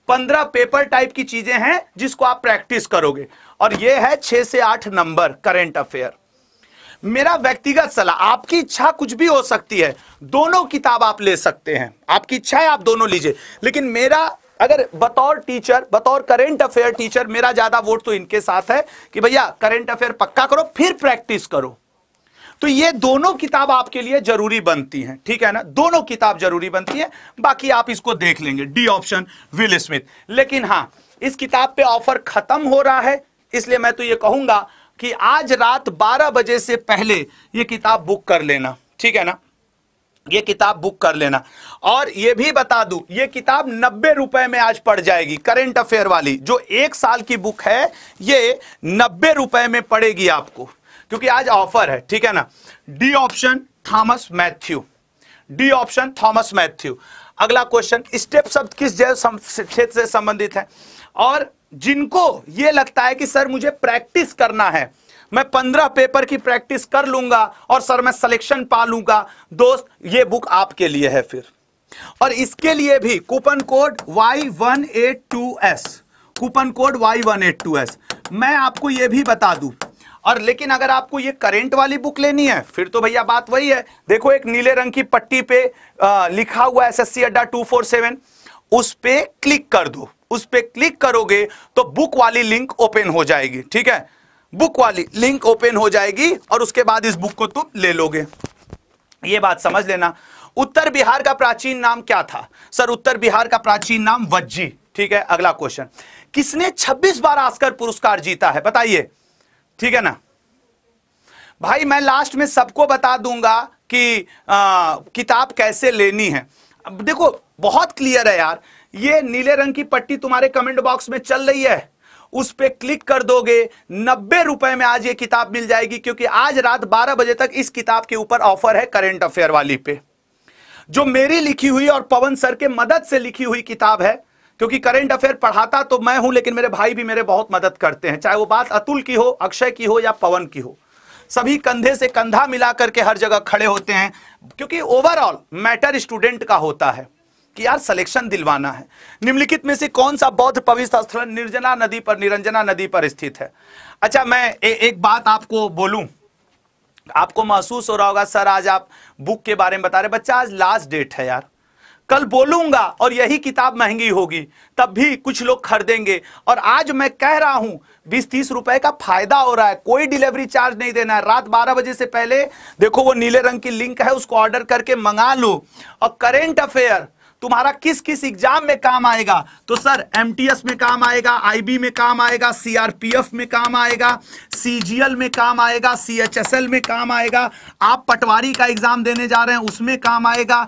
पंद्रह पेपर टाइप की चीजें हैं जिसको आप प्रैक्टिस करोगे और यह है छह से आठ नंबर करेंट अफेयर मेरा व्यक्तिगत सलाह आपकी इच्छा कुछ भी हो सकती है दोनों किताब आप ले सकते हैं आपकी इच्छा है आप दोनों लीजिए लेकिन मेरा अगर बतौर टीचर बतौर करंट अफेयर टीचर मेरा ज्यादा वोट तो इनके साथ है कि भैया करंट अफेयर पक्का करो फिर प्रैक्टिस करो तो ये दोनों किताब आपके लिए जरूरी बनती हैं ठीक है ना दोनों किताब जरूरी बनती है बाकी आप इसको देख लेंगे डी ऑप्शन विल स्मिथ लेकिन हाँ इस किताब पे ऑफर खत्म हो रहा है इसलिए मैं तो ये कहूंगा कि आज रात 12 बजे से पहले ये किताब बुक कर लेना ठीक है ना ये किताब बुक कर लेना और ये भी बता दू ये किताब नब्बे रुपए में आज पड़ जाएगी करेंट अफेयर वाली जो एक साल की बुक है ये नब्बे रुपए में पड़ेगी आपको क्योंकि आज ऑफर है ठीक है ना D option Thomas Matthew D option Thomas Matthew अगला क्वेश्चन स्टेप शब्द किस जैव क्षेत्र से संबंधित है और जिनको यह लगता है कि सर मुझे प्रैक्टिस करना है मैं पंद्रह पेपर की प्रैक्टिस कर लूंगा और सर मैं सिलेक्शन पा लूंगा दोस्त ये बुक आपके लिए है फिर और इसके लिए भी coupon code Y182S coupon code Y182S मैं आपको यह भी बता दूं और लेकिन अगर आपको ये करेंट वाली बुक लेनी है फिर तो भैया बात वही है देखो एक नीले रंग की पट्टी पे आ, लिखा हुआ एस एस सी अड्डा टू फोर सेवन उस पर क्लिक कर दो उस पर क्लिक करोगे तो बुक वाली लिंक ओपन हो जाएगी ठीक है बुक वाली लिंक ओपन हो जाएगी और उसके बाद इस बुक को तुम ले लोगे ये बात समझ लेना उत्तर बिहार का प्राचीन नाम क्या था सर उत्तर बिहार का प्राचीन नाम वज्जी ठीक है अगला क्वेश्चन किसने 26 बार आस्कर पुरस्कार जीता है बताइए ठीक है ना भाई मैं लास्ट में सबको बता दूंगा कि आ, किताब कैसे लेनी है अब देखो बहुत क्लियर है यार ये नीले रंग की पट्टी तुम्हारे कमेंट बॉक्स में चल रही है उस पर क्लिक कर दोगे नब्बे रुपए में आज ये किताब मिल जाएगी क्योंकि आज रात बारह बजे तक इस किताब के ऊपर ऑफर है करेंट अफेयर वाली पे जो मेरी लिखी हुई और पवन सर के मदद से लिखी हुई किताब है क्योंकि करेंट अफेयर पढ़ाता तो मैं हूं लेकिन मेरे भाई भी मेरे बहुत मदद करते हैं चाहे वो बात अतुल की हो अक्षय की हो या पवन की हो सभी कंधे से कंधा मिला करके हर जगह खड़े होते हैं क्योंकि ओवरऑल मैटर स्टूडेंट का होता है कि यार सिलेक्शन दिलवाना है निम्नलिखित में से कौन सा बौद्ध पवित्र स्थल निर्जना नदी पर निरंजना नदी पर स्थित है अच्छा मैं ए, एक बात आपको बोलूं आपको महसूस हो रहा होगा सर आज आप बुक के बारे में बता रहे बच्चा आज लास्ट डेट है यार कल बोलूंगा और यही किताब महंगी होगी तब भी कुछ लोग खरीदेंगे और आज मैं कह रहा हूं बीस तीस रुपए का फायदा हो रहा है कोई डिलीवरी चार्ज नहीं देना है रात बारह बजे से पहले देखो वो नीले रंग की लिंक है उसको ऑर्डर करके मंगा लो और करेंट अफेयर तुम्हारा किस किस एग्जाम में काम आएगा तो सर एमटीएस में काम आएगा आईबी में काम आएगा सीआरपीएफ में काम आएगा सीजीएल में काम आएगा सीएचएसएल में काम आएगा आप पटवारी का एग्जाम देने जा रहे हैं उसमें काम आएगा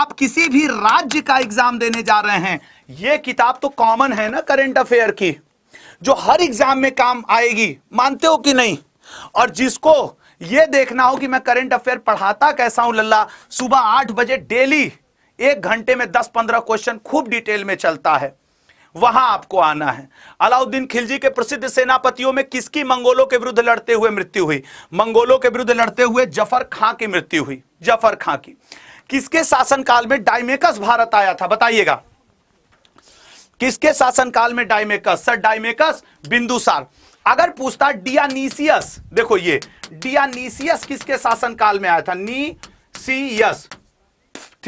आप किसी भी राज्य का एग्जाम देने जा रहे हैं यह किताब तो कॉमन है ना करेंट अफेयर की जो हर एग्जाम में काम आएगी मानते हो कि नहीं और जिसको यह देखना हो कि मैं करंट अफेयर पढ़ाता कैसा हूं लल्ला सुबह आठ बजे डेली एक घंटे में दस पंद्रह क्वेश्चन खूब डिटेल में चलता है वहां आपको आना है अलाउद्दीन खिलजी के प्रसिद्ध सेनापतियों में किसकी मंगोलों के विरुद्ध लड़ते हुए मृत्यु हुई मंगोलों के विरुद्ध लड़ते हुए जफर खां की मृत्यु हुई जफर खां की किसके शासनकाल में डायमेकस भारत आया था बताइएगा किसके शासनकाल में डायमेकस सर डाइमेकस बिंदुसार अगर पूछता डियानीसियस देखो ये डियानीसियस किसके शासनकाल में आया था नी सी यस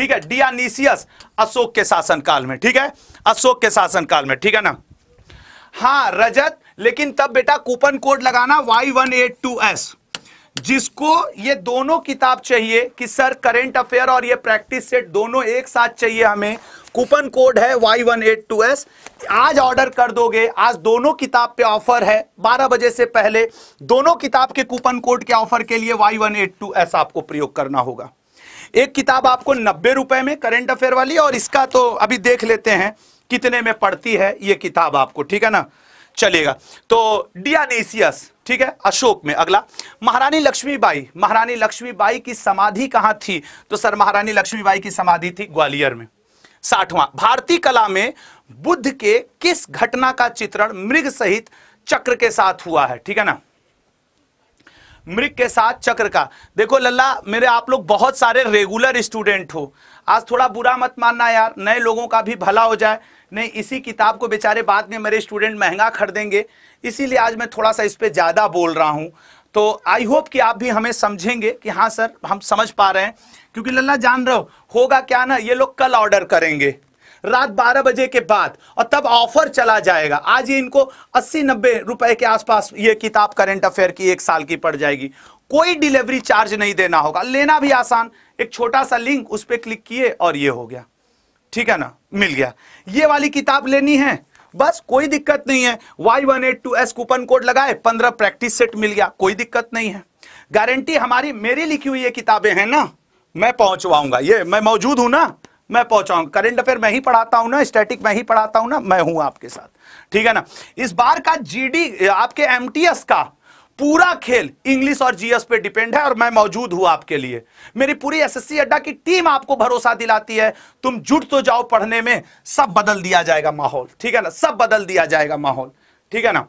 ठीक है डियानीसियस अशोक के शासनकाल में ठीक है अशोक के शासनकाल में ठीक है ना हाँ रजत लेकिन तब बेटा कूपन कोड लगाना Y one eight two S जिसको ये दोनों किताब चाहिए कि सर करेंट अफेयर और ये प्रैक्टिस सेट दोनों एक साथ चाहिए हमें कूपन कोड है Y one eight two S आज ऑर्डर कर दोगे आज दोनों किताब पे ऑफर है 12 बजे से पहले दोनों किताब के कूपन कोड के ऑफर के लिए Y one eight two S आपको प्रयोग करना होगा एक किताब आपको नब्बे रुपए में करंट अफेयर वाली और इसका तो अभी देख लेते हैं कितने में पड़ती है ये किताब आपको ठीक है ना चलेगा तो डियानेसियस ठीक है अशोक में अगला महारानी लक्ष्मीबाई महारानी लक्ष्मीबाई की समाधि कहां थी तो सर महारानी लक्ष्मीबाई की समाधि थी ग्वालियर में साठवां भारतीय कला में बुद्ध के किस घटना का चित्रण मृग सहित चक्र के साथ हुआ है ठीक है ना मृग के साथ चक्र का देखो लल्ला मेरे आप लोग बहुत सारे रेगुलर स्टूडेंट हो आज थोड़ा बुरा मत मानना यार नए लोगों का भी भला हो जाए नहीं इसी किताब को बेचारे बाद में मेरे स्टूडेंट महंगा खरीदेंगे इसीलिए आज मैं थोड़ा सा इस पर ज़्यादा बोल रहा हूँ तो आई होप कि आप भी हमें समझेंगे कि हाँ सर हम समझ पा रहे हैं क्योंकि लल्ला जान रहे होगा क्या ना ये लोग कल ऑर्डर करेंगे रात 12 बजे के बाद और तब ऑफर चला जाएगा आज ये इनको 80-90 रुपए के आसपास ये किताब करंट अफेयर की एक साल की पड़ जाएगी कोई डिलीवरी चार्ज नहीं देना होगा लेना भी आसान एक छोटा सा लिंक उस पर क्लिक किए और ये हो गया ठीक है ना मिल गया ये वाली किताब लेनी है बस कोई दिक्कत नहीं है Y one eight two S coupon code लगाए पंद्रह प्रैक्टिस सेट मिल गया कोई दिक्कत नहीं है गारंटी हमारी मेरी लिखी हुई ये किताबें हैं ना मैं पहुंचवाऊंगा ये मैं मौजूद हूं ना मैं पहुंचाऊं करंट अफेयर मैं ही पढ़ाता हूं ना स्टैटिक मैं ही पढ़ाता हूं ना मैं हूं आपके साथ ठीक है ना इस बार का जीडी आपके एमटीएस का पूरा खेल इंग्लिश और जीएस पे डिपेंड है और मैं मौजूद हूं आपके लिए मेरी पूरी एसएससी अड्डा की टीम आपको भरोसा दिलाती है तुम जुट तो जाओ पढ़ने में सब बदल दिया जाएगा माहौल ठीक है ना सब बदल दिया जाएगा माहौल ठीक है ना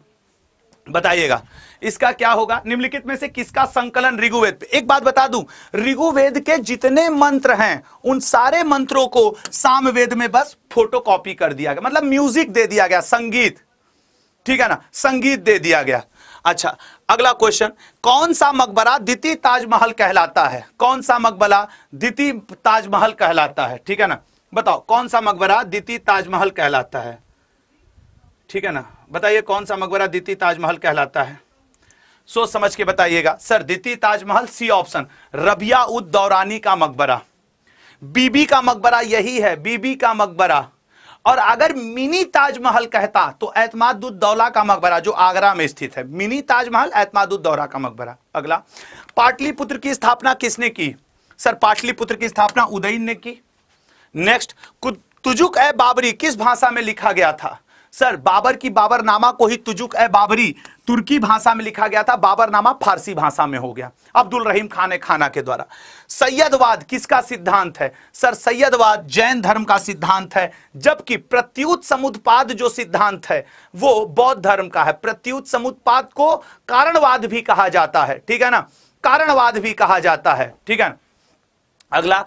बताइएगा इसका क्या होगा निम्नलिखित में से किसका संकलन ऋगुवेद एक बात बता दूं ऋगुवेद के जितने मंत्र हैं उन सारे मंत्रों को सामवेद में बस फोटो कॉपी कर दिया गया मतलब म्यूजिक दे दिया गया संगीत ठीक है ना संगीत दे दिया गया अच्छा अगला क्वेश्चन कौन सा मकबरा द्वितीय ताजमहल कहलाता है कौन सा मकबरा द्वितीय ताजमहल कहलाता है ठीक है ना बताओ कौन सा मकबरा द्वितीय ताजमहल कहलाता है ठीक है ना बताइए कौन सा मकबरा द्वितीय ताजमहल कहलाता है सोच समझ के बताइएगा सर द्वितीय ताजमहल सी ऑप्शन रबिया उद दौरानी का मकबरा बीबी का मकबरा यही है बीबी का मकबरा और अगर मिनी ताजमहल कहता तो दौला का मकबरा जो आगरा में स्थित है मिनी ताजमहल दौरा का मकबरा अगला पाटलिपुत्र की स्थापना किसने की सर पाटलिपुत्र की स्थापना उदयन ने की नेक्स्ट तुजुक ए बाबरी किस भाषा में लिखा गया था सर बाबर की बाबरनामा को ही तुजुक ए बाबरी तुर्की भाषा में लिखा गया था बाबरनामा फारसी भाषा में हो गया अब्दुल रहीम खान खाना के द्वारा सैयदवाद किसका सिद्धांत है सर सैयदवाद जैन धर्म का सिद्धांत है जबकि प्रत्युत समुत्पाद जो सिद्धांत है वो बौद्ध धर्म का है प्रत्युत समुत्पाद को कारणवाद भी कहा जाता है ठीक है ना कारणवाद भी कहा जाता है ठीक है ना अगला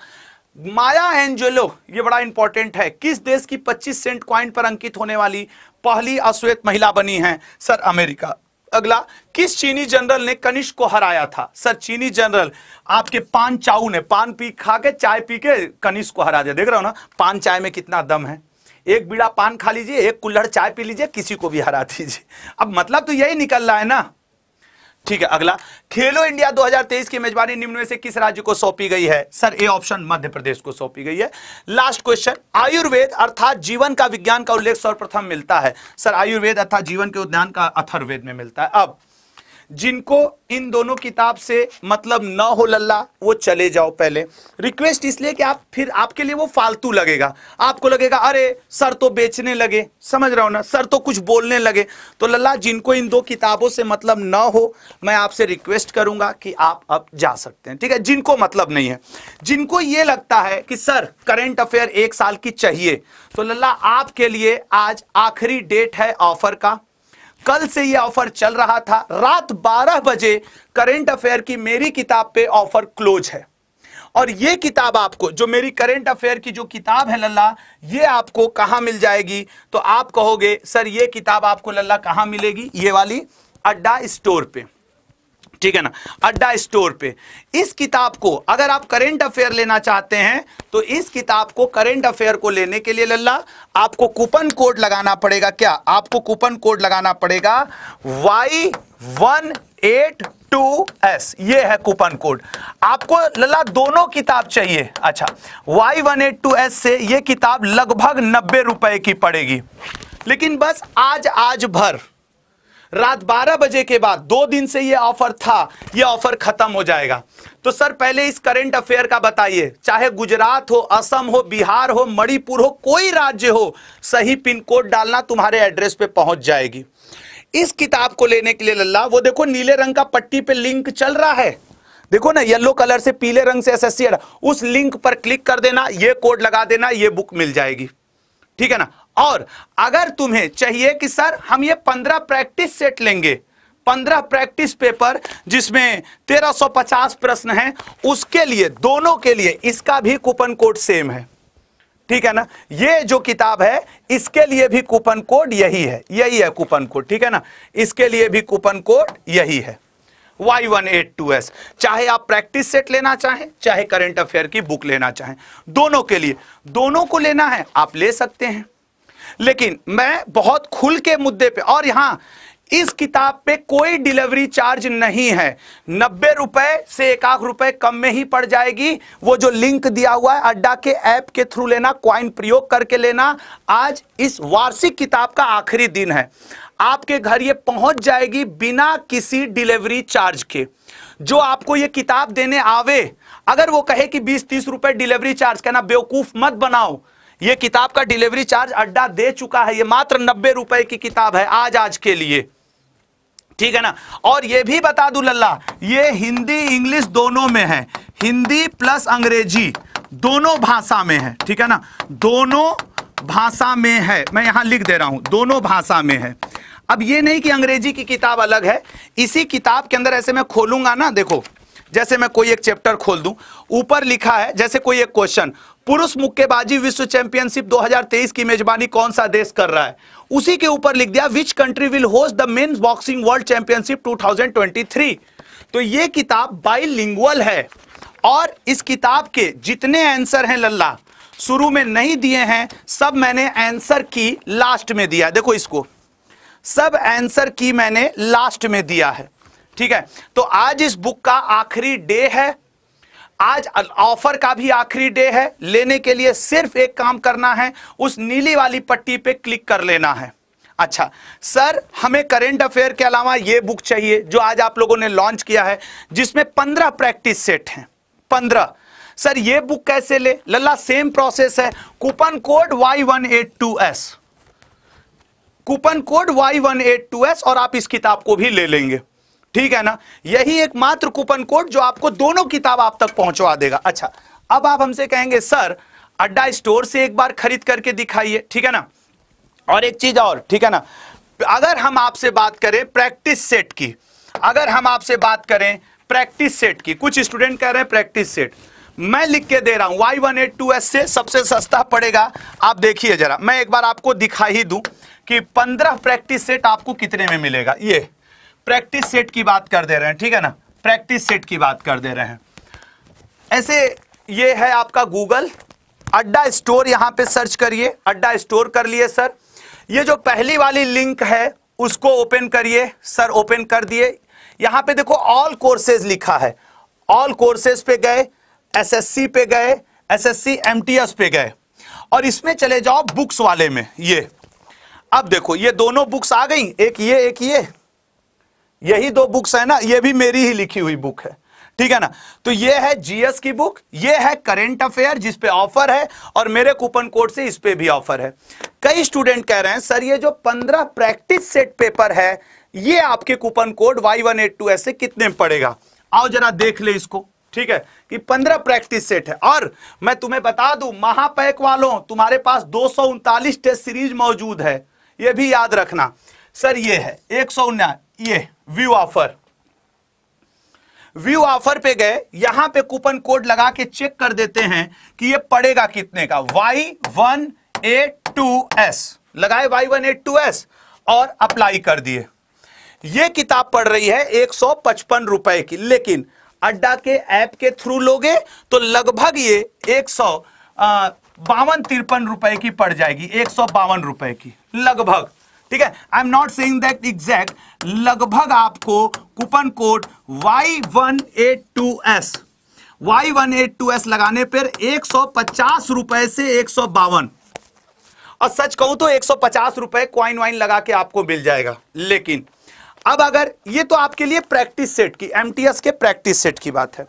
माया एंजेलो ये बड़ा इंपॉर्टेंट है किस देश की 25 सेंट क्वाइन पर अंकित होने वाली पहली अश्वेत महिला बनी है सर अमेरिका अगला किस चीनी जनरल ने कनिष्क को हराया था सर चीनी जनरल आपके पान चाऊ ने पान पी खा के चाय पी के कनिष्क को हरा दिया देख रहे हो ना पान चाय में कितना दम है एक बीड़ा पान खा लीजिए एक कुल्हड़ चाय पी लीजिए किसी को भी हरा दीजिए अब मतलब तो यही निकल रहा है ना ठीक है अगला खेलो इंडिया 2023 की मेजबानी निम्न में से किस राज्य को सौंपी गई है सर ए ऑप्शन मध्य प्रदेश को सौंपी गई है लास्ट क्वेश्चन आयुर्वेद अर्थात जीवन का विज्ञान का उल्लेख सर्वप्रथम मिलता है सर आयुर्वेद अर्थात जीवन के उद्यान का अथर्वेद में मिलता है अब जिनको इन दोनों किताब से मतलब ना हो लल्ला वो चले जाओ पहले रिक्वेस्ट इसलिए कि आप फिर आपके लिए वो फालतू लगेगा आपको लगेगा अरे सर तो बेचने लगे समझ रहा हो ना सर तो कुछ बोलने लगे तो लल्ला जिनको इन दो किताबों से मतलब ना हो मैं आपसे रिक्वेस्ट करूंगा कि आप अब जा सकते हैं ठीक है जिनको मतलब नहीं है जिनको ये लगता है कि सर करेंट अफेयर एक साल की चाहिए तो लल्ला आपके लिए आज आखिरी डेट है ऑफर का कल से यह ऑफर चल रहा था रात 12 बजे करेंट अफेयर की मेरी किताब पे ऑफर क्लोज है और ये किताब आपको जो मेरी करेंट अफेयर की जो किताब है लल्ला ये आपको कहाँ मिल जाएगी तो आप कहोगे सर ये किताब आपको लल्ला कहाँ मिलेगी ये वाली अड्डा स्टोर पे ठीक है ना अड्डा स्टोर पे इस किताब को अगर आप करेंट अफेयर लेना चाहते हैं तो इस किताब को करेंट अफेयर को लेने के लिए लल्ला आपको कूपन कोड लगाना पड़ेगा क्या आपको कूपन कोड लगाना पड़ेगा Y one eight two S ये है कूपन कोड आपको लल्ला दोनों किताब चाहिए अच्छा Y one eight two S से यह किताब लगभग नब्बे रुपए की पड़ेगी लेकिन बस आज आज भर रात 12 बजे के बाद दो दिन से ये ऑफर था ये ऑफर खत्म हो जाएगा तो सर पहले इस करंट अफेयर का बताइए चाहे गुजरात हो असम हो बिहार हो मणिपुर हो कोई राज्य हो सही पिन कोड डालना तुम्हारे एड्रेस पे पहुंच जाएगी इस किताब को लेने के लिए लल्ला वो देखो नीले रंग का पट्टी पे लिंक चल रहा है देखो ना येलो कलर से पीले रंग से एस उस लिंक पर क्लिक कर देना ये कोड लगा देना ये बुक मिल जाएगी ठीक है ना और अगर तुम्हें चाहिए कि सर हम ये पंद्रह प्रैक्टिस सेट लेंगे पंद्रह प्रैक्टिस पेपर जिसमें तेरह सौ पचास प्रश्न हैं उसके लिए दोनों के लिए इसका भी कूपन कोड सेम है ठीक है ना ये जो किताब है इसके लिए भी कूपन कोड यही है यही है कूपन कोड ठीक है ना इसके लिए भी कूपन कोड यही है Y one eight two S चाहे आप प्रैक्टिस सेट लेना चाहें चाहे करंट अफेयर की बुक लेना चाहें दोनों के लिए दोनों को लेना है आप ले सकते हैं लेकिन मैं बहुत खुल के मुद्दे पे और यहां इस किताब पे कोई डिलीवरी चार्ज नहीं है नब्बे रुपए से एक आख रुपए कम में ही पड़ जाएगी वो जो लिंक दिया हुआ है अड्डा के ऐप के थ्रू लेना क्वाइन प्रयोग करके लेना आज इस वार्षिक किताब का आखिरी दिन है आपके घर ये पहुंच जाएगी बिना किसी डिलीवरी चार्ज के जो आपको ये किताब देने आवे अगर वो कहे कि बीस तीस रुपए डिलीवरी चार्ज कहना बेवकूफ मत बनाओ ये किताब का डिलीवरी चार्ज अड्डा दे चुका है ये मात्र नब्बे रुपए की किताब है आज आज के लिए ठीक है ना और ये भी बता दू लल्ला ये हिंदी इंग्लिश दोनों में है हिंदी प्लस अंग्रेजी दोनों भाषा में है ठीक है ना दोनों भाषा में है मैं यहां लिख दे रहा हूं दोनों भाषा में है अब ये नहीं कि अंग्रेजी की किताब अलग है इसी किताब के अंदर ऐसे मैं खोलूंगा ना देखो जैसे मैं कोई एक चैप्टर खोल दूं ऊपर लिखा है जैसे कोई एक क्वेश्चन पुरुष मुक्केबाजी विश्व चैंपियनशिप 2023 की मेजबानी कौन सा देश कर रहा है उसी के ऊपर लिख दिया which country will host the men boxing world championship 2023 तो ये किताब बाइलिंगुअल है और इस किताब के जितने आंसर हैं लल्ला शुरू में नहीं दिए हैं सब मैंने आंसर की लास्ट में दिया देखो इसको सब आंसर की मैंने लास्ट में दिया है ठीक है तो आज इस बुक का आखिरी डे है आज ऑफर का भी आखिरी डे है लेने के लिए सिर्फ एक काम करना है उस नीली वाली पट्टी पे क्लिक कर लेना है अच्छा सर हमें करेंट अफेयर के अलावा ये बुक चाहिए जो आज आप लोगों ने लॉन्च किया है जिसमें पंद्रह प्रैक्टिस सेट हैं पंद्रह सर ये बुक कैसे ले लल्ला सेम प्रोसेस है coupon code Y one eight two S coupon code Y one eight two S और आप इस किताब को भी ले लेंगे ठीक है ना यही एक मात्र कूपन कोड जो आपको दोनों किताब आप तक पहुंचवा देगा अच्छा अब आप हमसे कहेंगे सर अड्डा स्टोर से एक बार खरीद करके दिखाइए ठीक है ना और एक चीज और ठीक है ना अगर हम आपसे बात करें प्रैक्टिस सेट की अगर हम आपसे बात करें प्रैक्टिस सेट की कुछ स्टूडेंट कह रहे हैं प्रैक्टिस सेट मैं लिख के दे रहा हूं Y one eight two S से सबसे सस्ता पड़ेगा आप देखिए जरा मैं एक बार आपको दिखा ही दूं कि पंद्रह प्रैक्टिस सेट आपको कितने में मिलेगा ये प्रैक्टिस सेट की बात कर दे रहे हैं ठीक है ना प्रैक्टिस सेट की बात कर दे रहे हैं ऐसे ये है आपका गूगल अड्डा स्टोर यहां पे सर्च करिए अड्डा स्टोर कर लिए सर ये जो पहली वाली लिंक है उसको ओपन करिए सर ओपन कर दिए यहां पे देखो ऑल कोर्सेज लिखा है ऑल कोर्सेज पे गए एसएससी पे गए एसएससी एमटीएस पे गए और इसमें चले जाओ बुक्स वाले में ये अब देखो ये दोनों बुक्स आ गई एक ये एक ये यही दो बुक्स है ना ये भी मेरी ही लिखी हुई बुक है ठीक है ना तो ये है जीएस की बुक ये है करेंट अफेयर जिस पे ऑफर है और मेरे कूपन कोड से इस पे भी ऑफर है कई स्टूडेंट कह रहे हैं सर ये जो पंद्रह प्रैक्टिस सेट पेपर है ये आपके coupon code Y one eight two ऐसे कितने पड़ेगा आओ जरा देख ले इसको ठीक है कि पंद्रह प्रैक्टिस सेट है और मैं तुम्हें बता दू महापैक वालों तुम्हारे पास दो टेस्ट सीरीज मौजूद है यह भी याद रखना सर ये है एक सौ ये व्यू ऑफर व्यू ऑफर पे गए यहां पे कूपन कोड लगा के चेक कर देते हैं कि ये पड़ेगा कितने का Y one A two S लगाए Y one eight two S और अप्लाई कर दिए ये किताब पढ़ रही है एक सौ पचपन रुपए की लेकिन अड्डा के ऐप के थ्रू लोगे तो लगभग ये एक सौ बावन तिरपन रुपए की पड़ जाएगी एक सौ बावन रुपए की लगभग ठीक है I am not saying that exact लगभग आपको coupon code Y one eight two S Y one eight two S लगाने पर एक सौ पचास रुपए से एक सौ बावन और सच कहूं तो एक सौ पचास रुपए क्वाइन वाइन लगा के आपको मिल जाएगा लेकिन अब अगर ये तो आपके लिए प्रैक्टिस सेट की एस के प्रैक्टिस सेट की बात है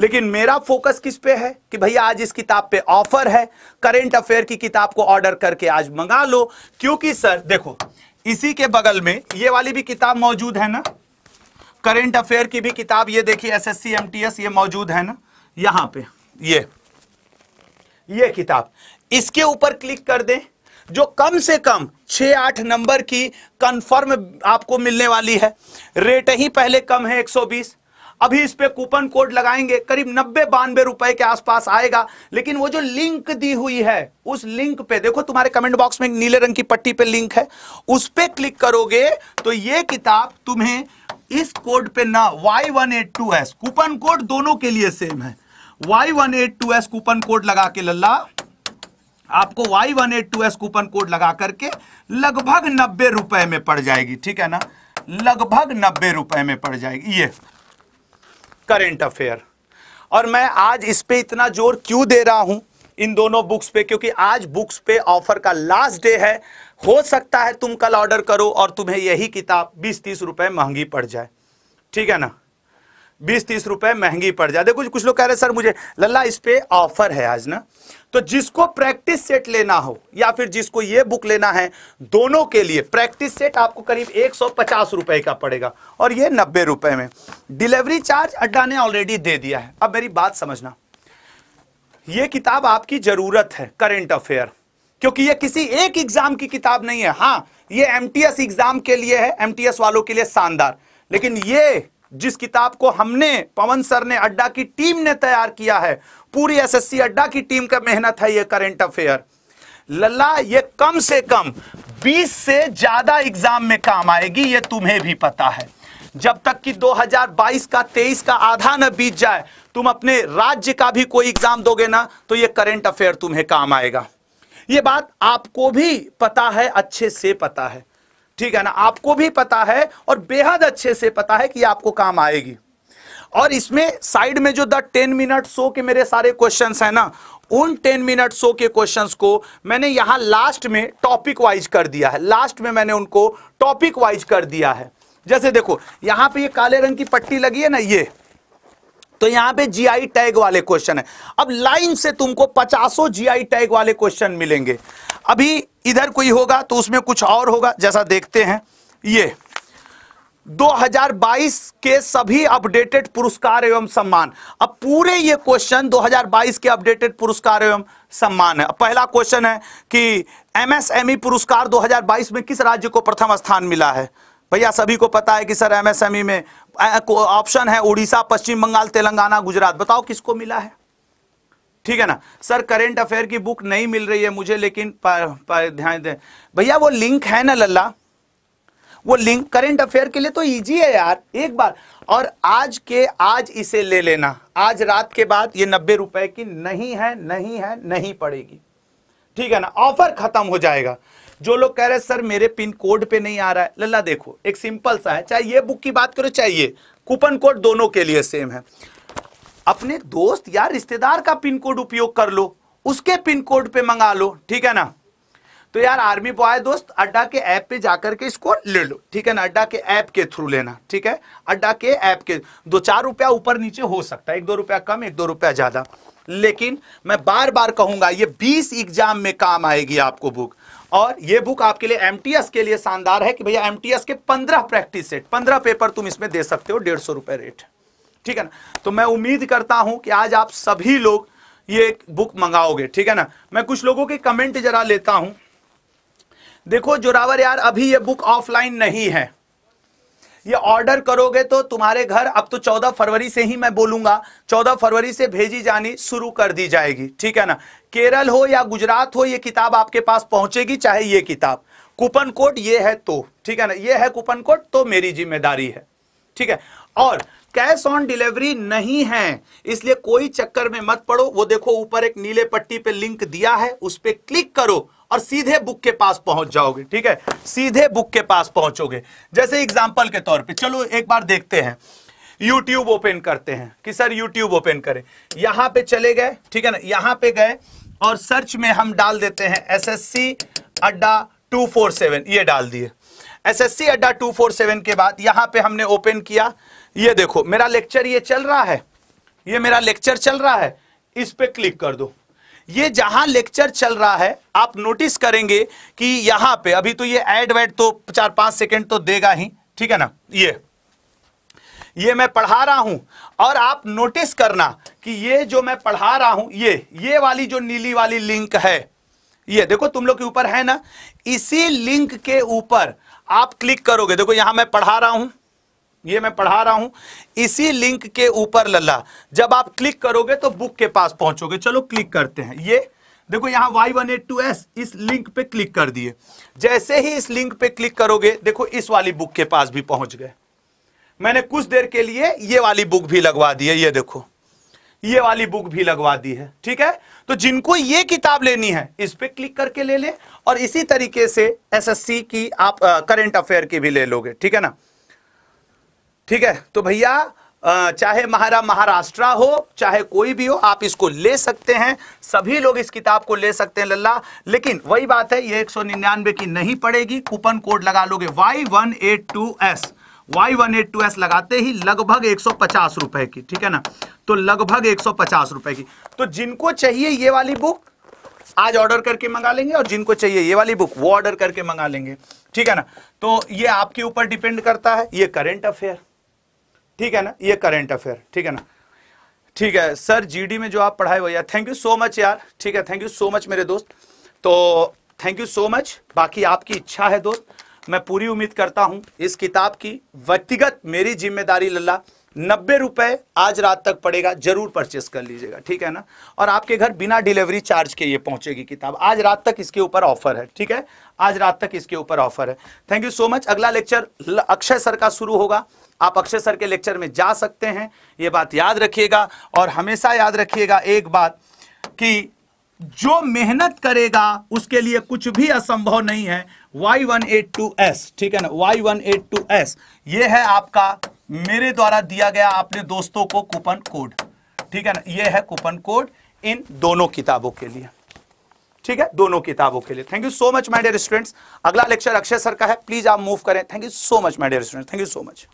लेकिन मेरा फोकस किस पे है कि भैया आज इस किताब पे ऑफर है करेंट अफेयर की किताब को ऑर्डर करके आज मंगा लो क्योंकि सर देखो इसी के बगल में ये वाली भी किताब मौजूद है ना करेंट अफेयर की भी किताब ये देखिए एसएससी एमटीएस ये मौजूद है ना यहां पे ये ये किताब इसके ऊपर क्लिक कर दें जो कम से कम छः आठ नंबर की कंफर्म आपको मिलने वाली है रेट ही पहले कम है 120 अभी इस पे कूपन कोड लगाएंगे करीब नब्बे बानवे रुपए के आसपास आएगा लेकिन वो जो लिंक दी हुई है उस लिंक पे देखो तुम्हारे कमेंट बॉक्स में नीले रंग की पट्टी पे लिंक है उस पर क्लिक करोगे तो ये किताब तुम्हें इस कोड पे ना Y one eight two S coupon code दोनों के लिए सेम है Y one eight two S coupon code लगा के लल्ला आपको Y one eight two S coupon code लगा करके लगभग नब्बे रुपए में पड़ जाएगी ठीक है ना लगभग नब्बे रुपए में पड़ जाएगी ये करेंट अफेयर और मैं आज इस पे इतना जोर क्यों दे रहा हूं इन दोनों बुक्स पे क्योंकि आज बुक्स पे ऑफर का लास्ट डे है हो सकता है तुम कल ऑर्डर करो और तुम्हें यही किताब बीस तीस रुपए महंगी पड़ जाए ठीक है ना बीस तीस रुपए महंगी पड़ जाए देखो कुछ लोग कह रहे सर मुझे लल्ला इस पे ऑफर है आज ना तो जिसको प्रैक्टिस सेट लेना हो या फिर जिसको ये बुक लेना है दोनों के लिए प्रैक्टिस सेट आपको करीब एक सौ का पड़ेगा और ये नब्बे रुपए में डिलीवरी चार्ज अड्डा ने ऑलरेडी दे दिया है अब मेरी बात समझना ये किताब आपकी जरूरत है करेंट अफेयर क्योंकि ये किसी एक एग्जाम की किताब नहीं है हाँ ये एम एग्जाम के लिए है एम वालों के लिए शानदार लेकिन ये जिस किताब को हमने पवन सर ने अड्डा की टीम ने तैयार किया है पूरी एसएससी अड्डा की टीम का मेहनत है ये करेंट अफेयर लल्ला ये कम से कम 20 से ज्यादा एग्जाम में काम आएगी ये तुम्हें भी पता है जब तक कि 2022 का 23 का आधा न बीत जाए तुम अपने राज्य का भी कोई एग्जाम दोगे ना तो ये करेंट अफेयर तुम्हें काम आएगा ये बात आपको भी पता है अच्छे से पता है ठीक है ना आपको भी पता है और बेहद अच्छे से पता है कि आपको काम आएगी और इसमें साइड में जो द टेन मिनट शो के मेरे सारे क्वेश्चंस हैं ना उन टेन मिनट शो के क्वेश्चंस को मैंने यहां लास्ट में टॉपिक वाइज कर दिया है लास्ट में मैंने उनको टॉपिक वाइज कर दिया है जैसे देखो यहां पे ये काले रंग की पट्टी लगी है ना ये तो यहां पे जीआई टैग वाले क्वेश्चन है अब लाइन से तुमको पचासों जीआई टैग वाले क्वेश्चन मिलेंगे अभी इधर कोई होगा तो उसमें कुछ और होगा जैसा देखते हैं ये 2022 के सभी अपडेटेड पुरस्कार एवं सम्मान अब पूरे ये क्वेश्चन 2022 के अपडेटेड पुरस्कार एवं सम्मान है पहला क्वेश्चन है कि एमएसएमई e पुरस्कार 2022 में किस राज्य को प्रथम स्थान मिला है भैया सभी को पता है कि सर एमएसएमई e में ऑप्शन है उड़ीसा पश्चिम बंगाल तेलंगाना गुजरात बताओ किसको मिला है ठीक है ना सर करेंट अफेयर की बुक नहीं मिल रही है मुझे लेकिन ध्यान दे भैया वो लिंक है ना लल्ला वो लिंक करेंट अफेयर के लिए तो इजी है यार एक बार और आज के आज इसे ले लेना आज रात के बाद ये नब्बे रुपए की नहीं है नहीं है नहीं पड़ेगी ठीक है ना ऑफर खत्म हो जाएगा जो लोग कह रहे हैं सर मेरे पिन कोड पे नहीं आ रहा है लल्ला देखो एक सिंपल सा है चाहे ये बुक की बात करो चाहिए कूपन कोड दोनों के लिए सेम है अपने दोस्त या रिश्तेदार का पिन कोड उपयोग कर लो उसके पिन कोड पे मंगा लो ठीक है ना तो यार आर्मी बॉय दोस्त अड्डा के ऐप पे जाकर के इसको ले लो ठीक है ना अड्डा के ऐप के थ्रू लेना ठीक है अड्डा के ऐप के दो चार रुपया ऊपर नीचे हो सकता है एक दो रुपया कम एक दो रुपया ज्यादा लेकिन मैं बार बार कहूंगा ये 20 एग्जाम में काम आएगी आपको बुक और ये बुक आपके लिए एमटीएस के लिए शानदार है कि भैया एम के पंद्रह प्रैक्टिस सेट पंद्रह पेपर तुम इसमें दे सकते हो डेढ़ सौ रुपए रेट ठीक है ना तो मैं उम्मीद करता हूं कि आज आप सभी लोग ये बुक मंगाओगे ठीक है ना मैं कुछ लोगों के कमेंट जरा लेता हूं देखो जोरावर यार अभी ये बुक ऑफलाइन नहीं है ये ऑर्डर करोगे तो तुम्हारे घर अब तो 14 फरवरी से ही मैं बोलूंगा 14 फरवरी से भेजी जानी शुरू कर दी जाएगी ठीक है ना केरल हो या गुजरात हो ये किताब आपके पास पहुंचेगी चाहे ये किताब कूपन कोड ये है तो ठीक है ना ये है कूपन कोड तो मेरी जिम्मेदारी है ठीक है और कैश ऑन डिलीवरी नहीं है इसलिए कोई चक्कर में मत पड़ो वो देखो ऊपर एक नीले पट्टी पे लिंक दिया है उस पर क्लिक करो और सीधे बुक के पास पहुंच जाओगे ठीक है सीधे बुक के पास पहुंचोगे जैसे एग्जाम्पल के तौर पर चलो एक बार देखते हैं यूट्यूब ओपन करते हैं कि सर यूट्यूब ओपन करें यहां पे चले गए ठीक है ना यहां पे गए और सर्च में हम डाल देते हैं एस एस सी अड्डा टू फोर सेवन ये डाल दिए एसएससी अड्डा 247 के बाद यहां पे हमने ओपन किया ये देखो मेरा लेक्चर ये चल रहा है ये मेरा लेक्चर चल रहा है इस पे क्लिक कर दो ये जहां लेक्चर चल रहा है आप नोटिस करेंगे कि यहां पे अभी तो ये एड वेड तो चार पांच सेकेंड तो देगा ही ठीक है ना ये ये मैं पढ़ा रहा हूं और आप नोटिस करना कि ये जो मैं पढ़ा रहा हूं ये ये वाली जो नीली वाली लिंक है ये देखो तुम लोग के ऊपर है ना इसी लिंक के ऊपर आप क्लिक करोगे देखो यहां मैं पढ़ा रहा हूं ये मैं पढ़ा रहा हूं इसी लिंक के ऊपर लल्ला जब आप क्लिक करोगे तो बुक के पास पहुंचोगे चलो क्लिक करते हैं ये देखो यहां Y one eight two S इस लिंक पे क्लिक कर दिए जैसे ही इस लिंक पे क्लिक करोगे देखो इस वाली बुक के पास भी पहुंच गए मैंने कुछ देर के लिए ये वाली बुक भी लगवा दी है ये देखो ये वाली बुक भी लगवा दी है ठीक है तो जिनको ये किताब लेनी है इस पर क्लिक करके ले लें और इसी तरीके से एसएससी की आप करंट अफेयर की भी ले लोगे ठीक है ना ठीक है तो भैया चाहे महारा महाराष्ट्र हो चाहे कोई भी हो आप इसको ले सकते हैं सभी लोग इस किताब को ले सकते हैं लल्ला लेकिन वही बात है ये एक सौ निन्यानवे की नहीं पड़ेगी कूपन कोड लगा लोगे Y one eight two S Y one eight two S लगाते ही लगभग एक सौ पचास रुपए की ठीक है ना तो लगभग एक रुपए की तो जिनको चाहिए ये वाली बुक आज ऑर्डर करके मंगा लेंगे और जिनको चाहिए ये वाली बुक वो ऑर्डर करके मंगा लेंगे ठीक है ना तो ये आपके ऊपर डिपेंड करता है ये करेंट अफेयर ठीक है ना ये करेंट अफेयर ठीक है ना ठीक है सर जीडी में जो आप पढ़ाए हो थैंक यू सो मच यार ठीक है थैंक यू सो मच मेरे दोस्त तो थैंक यू सो मच बाकी आपकी इच्छा है दोस्त मैं पूरी उम्मीद करता हूं इस किताब की व्यक्तिगत मेरी जिम्मेदारी लल्ला नब्बे रुपए आज रात तक पड़ेगा जरूर परचेस कर लीजिएगा ठीक है ना और आपके घर बिना डिलीवरी चार्ज के ये पहुंचेगी किताब आज रात तक इसके ऊपर ऑफर है ठीक है आज रात तक इसके ऊपर ऑफर है थैंक यू सो मच अगला लेक्चर अक्षय सर का शुरू होगा आप अक्षय सर के लेक्चर में जा सकते हैं ये बात याद रखिएगा और हमेशा याद रखिएगा एक बात कि जो मेहनत करेगा उसके लिए कुछ भी असंभव नहीं है Y182S ठीक है ना Y182S ये है आपका मेरे द्वारा दिया गया अपने दोस्तों को कूपन कोड ठीक है ना ये है कूपन कोड इन दोनों किताबों के लिए ठीक है दोनों किताबों के लिए thank you so much my dear students अगला लेक्चर अक्षय सर का है प्लीज आप मूव करें thank you so much my dear students thank you so much